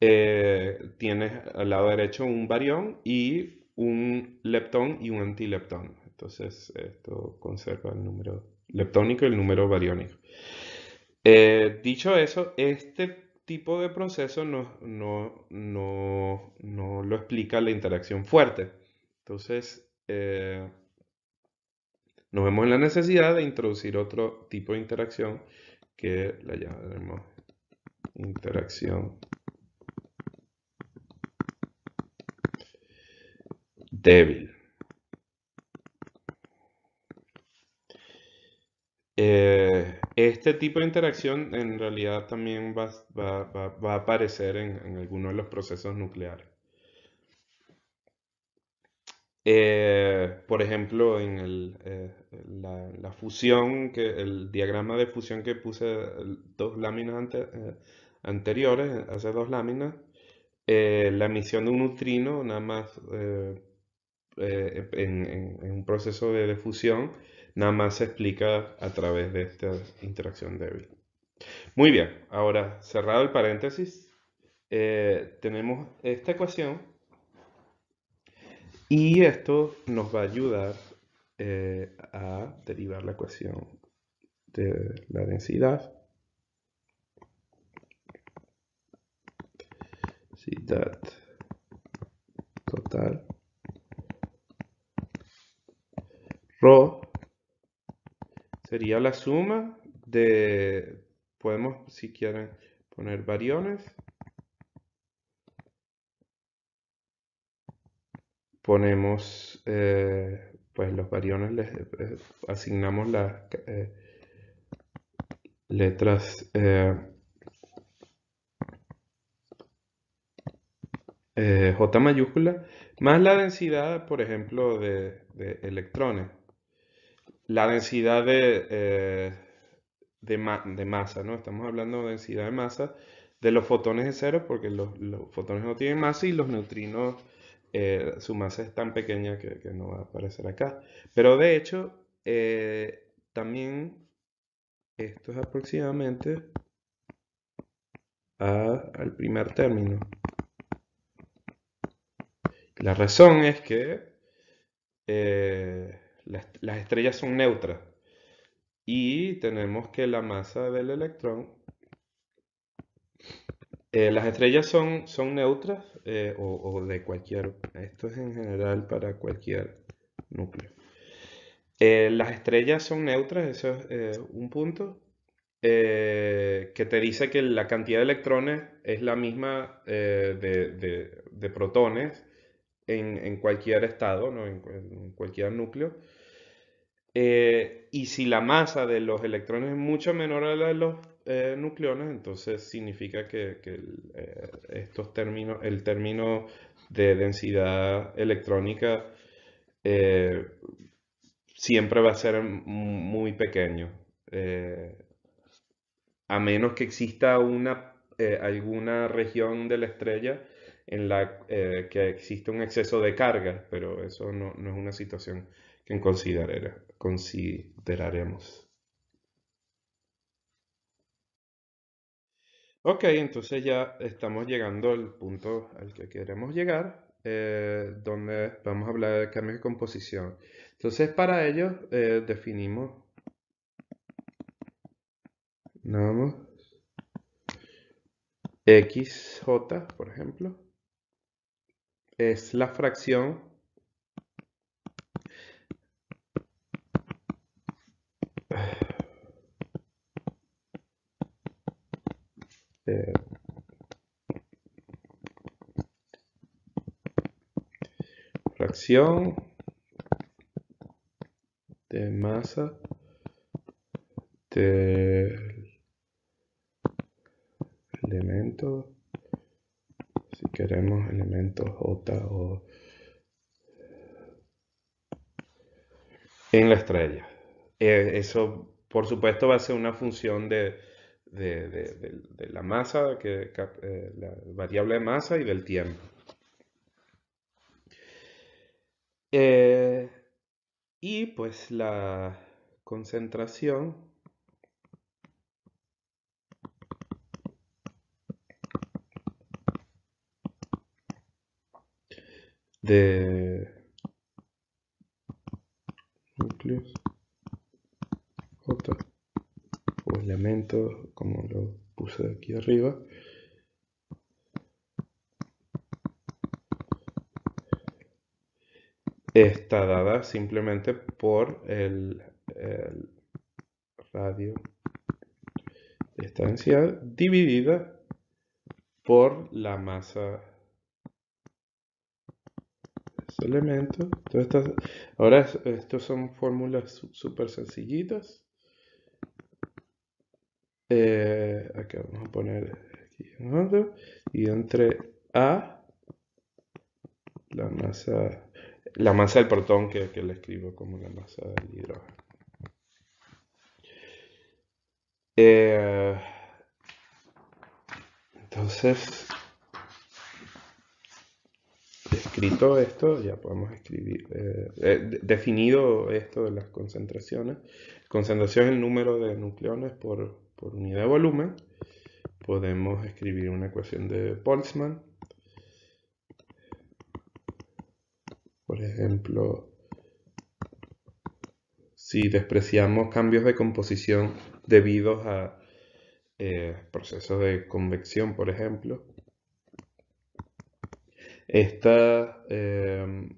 eh, tienes al lado derecho un varión y un leptón y un antileptón. Entonces esto conserva el número leptónico y el número bariónico. Eh, dicho eso, este tipo de proceso no, no, lo explica la interacción fuerte. Entonces, eh, nos vemos en la necesidad de introducir otro tipo de interacción que la llamaremos interacción débil. Eh, este tipo de interacción en realidad también va, a aparecer en, algunos de los procesos nucleares. Eh, por ejemplo, en eh, la, fusión, el diagrama de fusión que puse dos láminas eh, anteriores, hace dos láminas, la emisión de un neutrino, nada más en, un proceso de fusión, Nada más se explica a través de esta interacción débil. Muy bien, ahora cerrado el paréntesis, eh, tenemos esta ecuación y esto nos va a ayudar eh, a derivar la ecuación de la densidad. total. Rho sería la suma de, podemos si quieren poner variones, ponemos eh, pues los variones les eh, asignamos las eh, letras J mayúscula más la densidad por ejemplo de electrones la densidad de, eh, de, masa, ¿no? Estamos hablando de densidad de masa de los fotones de cero porque los, fotones no tienen masa y los neutrinos, eh, su masa es tan pequeña que, no va a aparecer acá. Pero de hecho, eh, también esto es aproximadamente al primer término. La razón es que las, estrellas son neutras. Y tenemos que la masa del electrón eh, las estrellas son, son neutras eh, o, de cualquier, esto es en general para cualquier núcleo. Eh, las estrellas son neutras, eso es un punto que te dice que la cantidad de electrones es la misma de, de, protones en, cualquier estado, en, cualquier núcleo. Eh, y si la masa de los electrones es mucho menor a la de los eh, nucleones, entonces significa que, el, eh, estos términos, el término de densidad electrónica siempre va a ser muy pequeño. a menos que exista una, alguna región de la estrella en la eh, que existe un exceso de carga, pero eso no, es una situación que consideraremos. Ok, entonces ya estamos llegando al punto al que queremos llegar, eh, donde vamos a hablar de cambio de composición. Entonces para ello eh, definimos, XJ, por ejemplo, es la fracción de masa del elemento queremos elementos J o en la estrella. Eh, eso, por supuesto, va a ser una función de, la masa, que, eh, la variable de masa y del tiempo. Eh, y pues la concentración de núcleos J o elementos como lo puse aquí arriba está dada simplemente por el, radio estancial dividida por la masa elementos. Todas estas, ahora estos son fórmulas súper sencillitas. Eh, acá vamos a poner Y entre A, la masa, la masa del protón que, le escribo como la masa del hidrógeno. Eh, entonces, escrito esto, ya podemos escribir, eh, eh, definido esto de las concentraciones. Concentración es el número de nucleones por, unidad de volumen. Podemos escribir una ecuación de Boltzmann. Por ejemplo, si despreciamos cambios de composición debidos a eh, procesos de convección, por ejemplo, esta, em,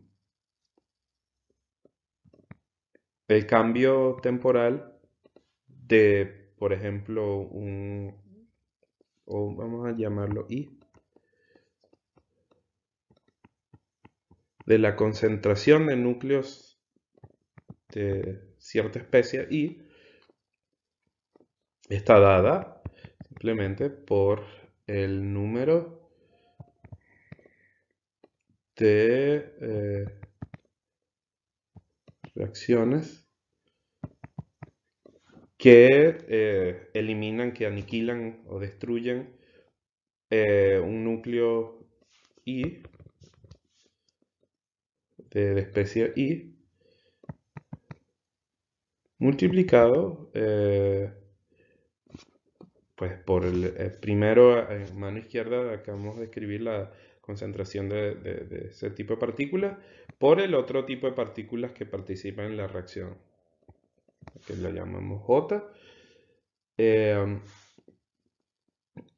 el cambio temporal de, por ejemplo, un, o vamos a llamarlo I, de la concentración de núcleos de cierta especie I está dada simplemente por el número de eh, reacciones que eh, eliminan, que aniquilan o destruyen eh, un núcleo I de especie I multiplicado pues por el primero en mano izquierda acabamos de escribir la concentración de, ese tipo de partículas por el otro tipo de partículas que participan en la reacción, que la llamamos J. Em,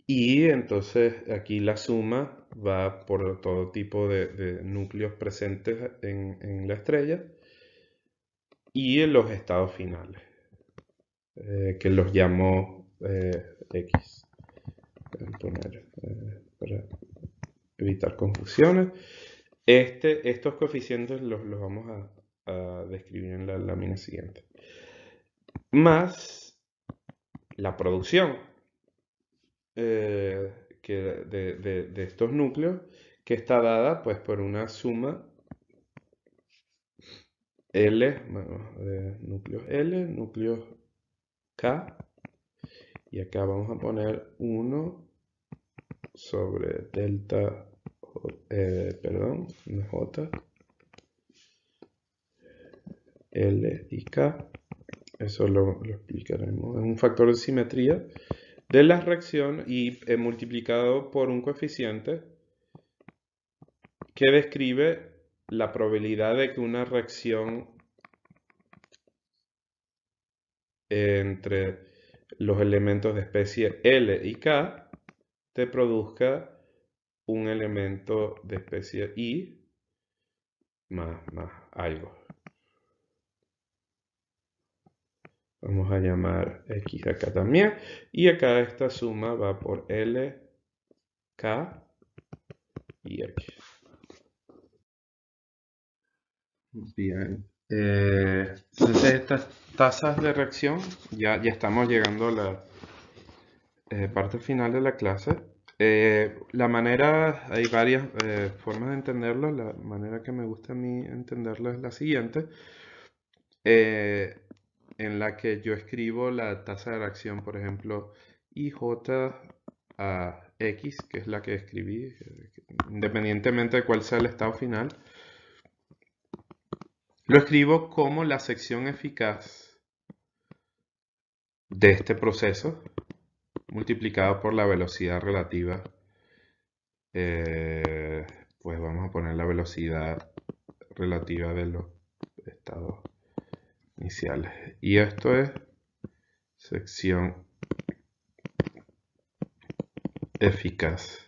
y entonces aquí la suma va por todo tipo de, núcleos presentes en, la estrella y en los estados finales, eh, que los llamo eh, X. a poner, eh, evitar confusiones. Este, estos coeficientes los, los vamos a, describir en la lámina siguiente. Más la producción eh, de, estos núcleos que está dada pues, por una suma L, núcleos L, núcleos K. Y acá vamos a poner 1 sobre delta eh, perdón, J, L y K, eso lo, explicaremos, es un factor de simetría de la reacción y multiplicado por un coeficiente que describe la probabilidad de que una reacción entre los elementos de especie L y K te produzca un elemento de especie i más, más algo. Vamos a llamar x acá también. Y acá esta suma va por l, k y x. Bien. Eh, entonces estas tasas de reacción, ya, ya estamos llegando a la eh, parte final de la clase. Eh, la manera, hay varias eh, formas de entenderlo. La manera que me gusta a mí entenderlo es la siguiente, eh, en la que yo escribo la tasa de reacción, por ejemplo, IJ a X, que es la que escribí, independientemente de cuál sea el estado final. Lo escribo como la sección eficaz de este proceso multiplicado por la velocidad relativa. Eh, pues vamos a poner la velocidad relativa de los estados iniciales. Y esto es sección eficaz.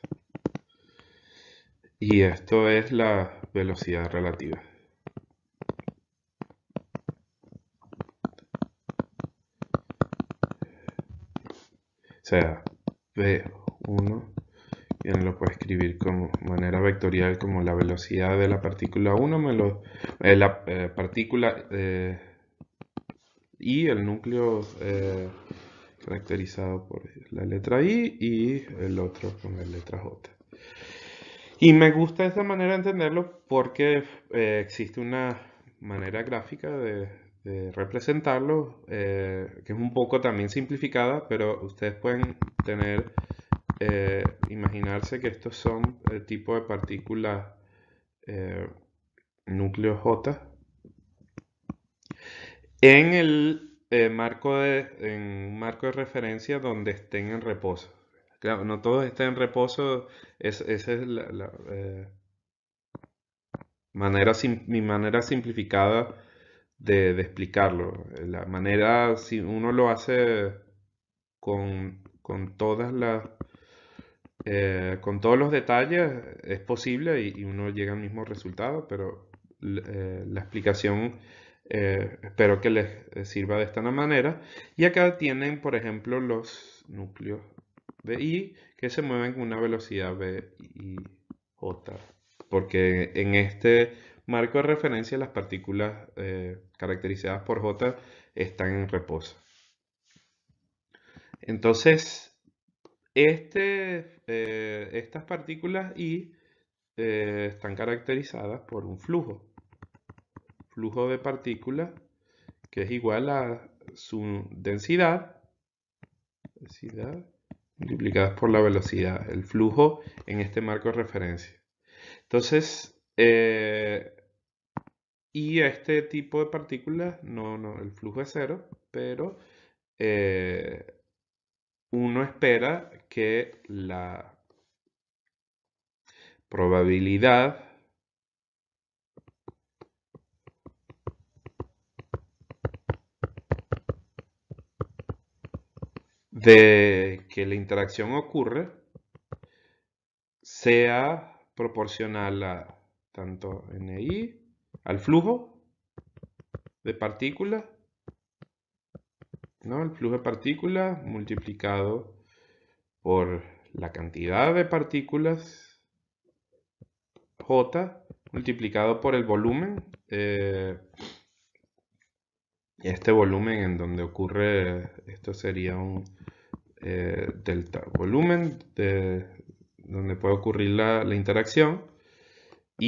Y esto es la velocidad relativa. sea v1 y lo puedo escribir como manera vectorial como la velocidad de la partícula 1 eh, la eh, partícula i eh, y el núcleo caracterizado por la letra i y el otro con la letra j. Y me gusta esta manera de entenderlo porque existe una manera gráfica de eh, representarlo, eh, que es un poco también simplificada, pero ustedes pueden tener, eh, imaginarse que estos son el tipo de partículas núcleo J. En el marco de marco de referencia donde estén en reposo. Claro, no todos estén en reposo, esa es, la, manera, mi manera simplificada de, explicarlo. La manera, si uno lo hace con, todas las... Eh, con todos los detalles es posible y, uno llega al mismo resultado, pero eh, la explicación eh, espero que les sirva de esta manera. Y acá tienen, por ejemplo, los núcleos de I que se mueven con una velocidad V y J, porque en este Marco de referencia las partículas eh, caracterizadas por J están en reposo. Entonces, este, eh, estas partículas I eh, están caracterizadas por un flujo. Flujo de partículas que es igual a su densidad, densidad multiplicadas por la velocidad, el flujo en este marco de referencia. Entonces, y eh, y este tipo de partículas, no, no, el flujo es cero, pero eh, uno espera que la probabilidad de que la interacción ocurre sea proporcional a tanto NI, e al flujo de partículas, ¿no? El flujo de partículas multiplicado por la cantidad de partículas J multiplicado por el volumen, eh, este volumen en donde ocurre, esto sería un eh, delta volumen, de, donde puede ocurrir la interacción,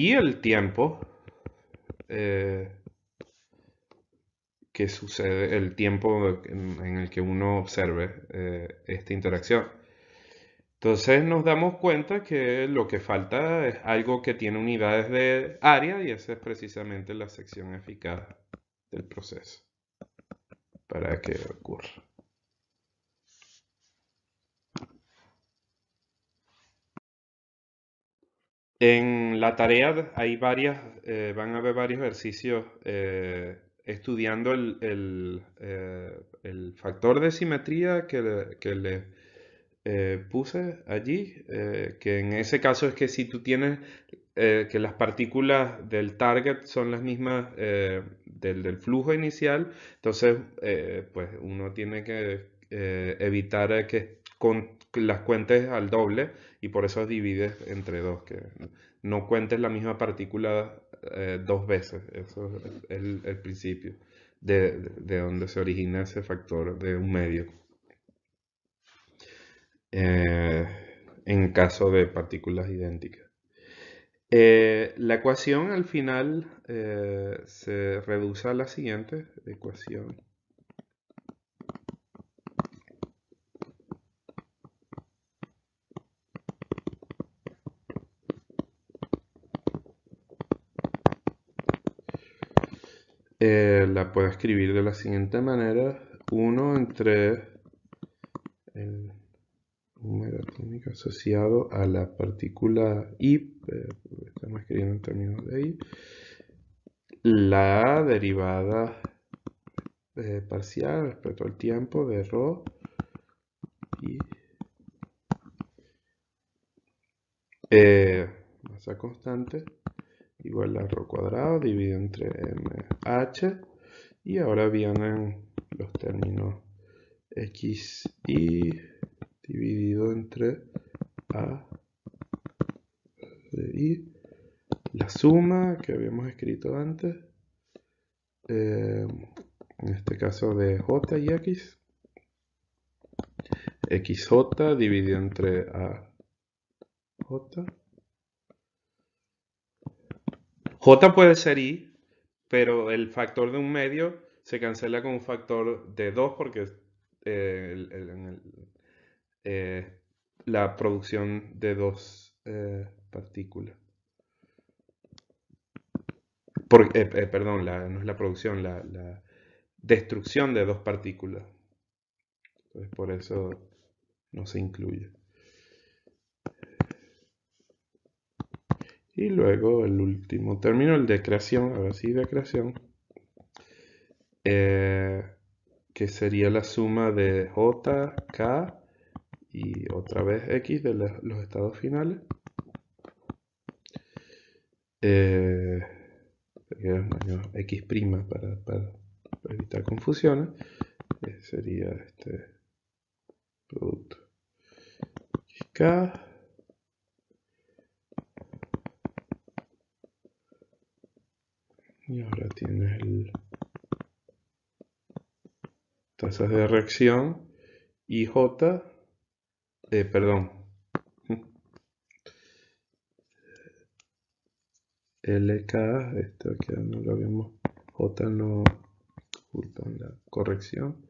y el tiempo eh, que sucede, el tiempo en, el que uno observe eh, esta interacción. Entonces nos damos cuenta que lo que falta es algo que tiene unidades de área y esa es precisamente la sección eficaz del proceso para que ocurra. En la tarea hay varias, eh, van a haber varios ejercicios eh, estudiando eh, el, factor de simetría que, que le puse allí, que en ese caso es que si tú tienes que las partículas del target son las mismas del, flujo inicial, entonces pues uno tiene que evitar que con, las cuentes al doble y por eso divides entre dos, que no cuentes la misma partícula eh, dos veces, eso es el, principio de, donde se origina ese factor de un medio. Eh, en caso de partículas idénticas. Eh, la ecuación al final se reduce a la siguiente ecuación. puede escribir de la siguiente manera. 1 entre el número atómico asociado a la partícula I, eh, estamos escribiendo en términos de I, la derivada eh, parcial respecto al tiempo de Rho y eh, masa constante igual a Rho cuadrado dividido entre MH y ahora vienen los términos x y dividido entre a Y, la suma que habíamos escrito antes eh, en este caso de j y x X, J, dividido entre a j j puede ser Y, pero el factor de un medio se cancela con un factor de dos porque eh, eh la producción de dos eh, partículas. Eh, perdón, no es la producción, la, la, destrucción de dos partículas. por eso no se incluye. Y luego el último término, el de creación, ahora sí de creación, eh, que sería la suma de J, K y otra vez X de los estados finales. Eh, X' para, para, evitar confusiones. Eh, sería este producto. K Y ahora tienes el tasas de reacción y J, eh, perdón, LK, esto aquí no lo vemos, J no, la corrección,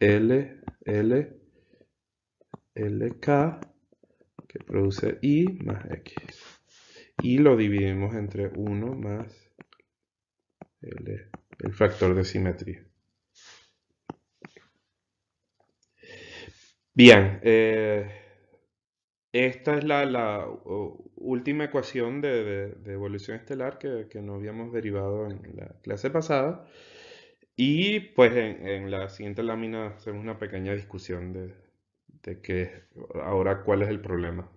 L, L, LK, que produce I más X. Y lo dividimos entre 1 más eh, el, factor de simetría. Bien, eh, esta es la, última ecuación de, evolución estelar que, no habíamos derivado en la clase pasada. Y pues en, la siguiente lámina hacemos una pequeña discusión de, de qué, ahora cuál es el problema.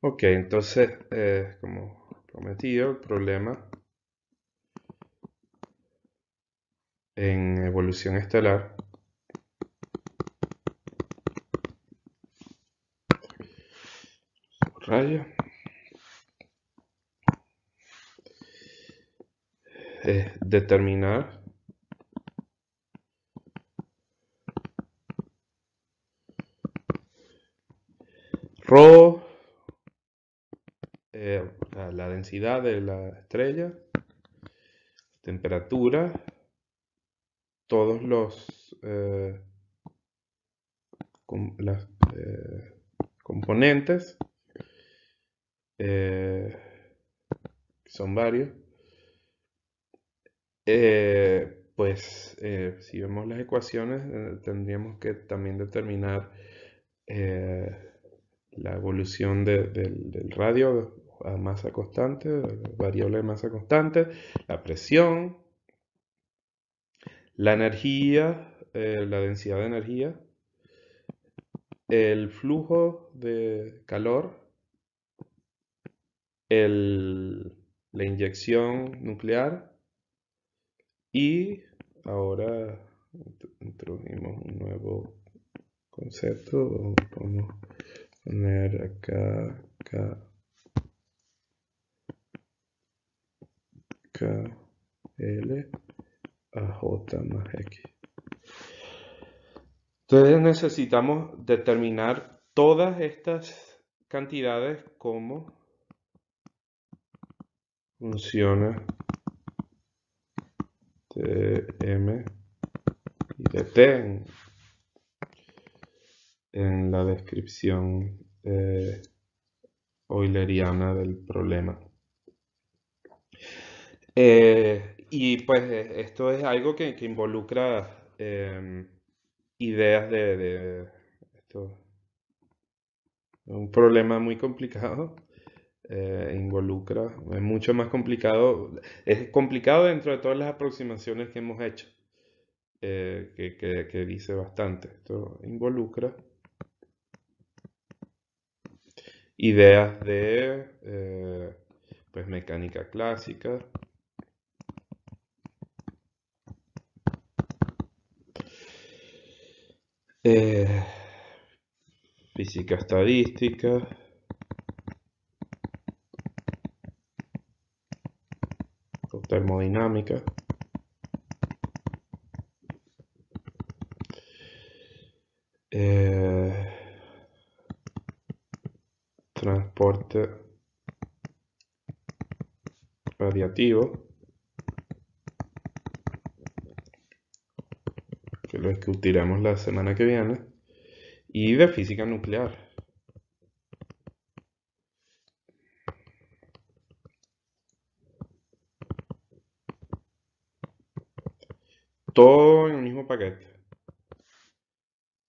Ok, entonces, eh, como prometido, el problema en evolución estelar. Rayo. Es determinar Rho eh, la densidad de la estrella, temperatura, todos los eh, eh componentes, eh, son varios, pues si vemos las ecuaciones tendríamos que también determinar la evolución del radio a masa constante, variable de masa constante, la presión, la energía, eh, la densidad de energía, el flujo de calor, la inyección nuclear y ahora introducimos un nuevo concepto, vamos a poner acá, acá, KL a J más X. Entonces necesitamos determinar todas estas cantidades como funciona de M y de T en, la descripción eh, euleriana del problema. Eh, y pues e, esto es algo que, involucra em, ideas de, esto, un problema muy complicado. Eh, involucra, es mucho más complicado, es complicado dentro de todas las aproximaciones que hemos hecho, eh, que, dice bastante. Esto involucra ideas de pues mecánica clásica. Eh, física estadística. Termodinámica. Eh, transporte radiativo. discutiremos la semana que viene, y de física nuclear. Todo en el mismo paquete.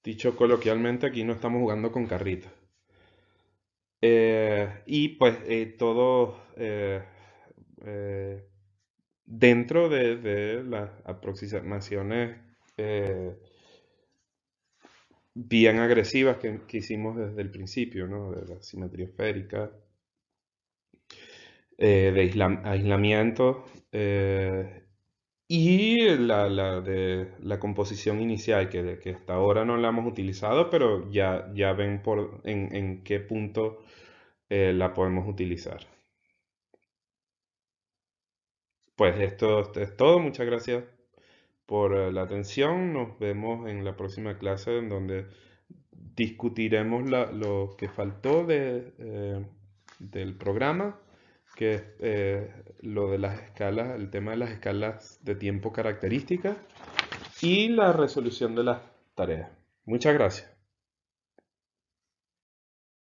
Dicho coloquialmente, aquí no estamos jugando con carritas. Eh, y pues eh, todo eh, dentro de, de, las aproximaciones bien agresivas que, hicimos desde el principio, De la simetría esférica, eh, de aislamiento eh, y la, de, la composición inicial, que, hasta ahora no la hemos utilizado, pero ya, ya ven por, en, qué punto eh, la podemos utilizar. Pues esto es todo, muchas gracias por eh, la atención. Nos vemos en la próxima clase en donde discutiremos lo que faltó eh, del programa, que es eh, lo de las escalas, el tema de las escalas de tiempo características y la resolución de las tareas. Muchas gracias.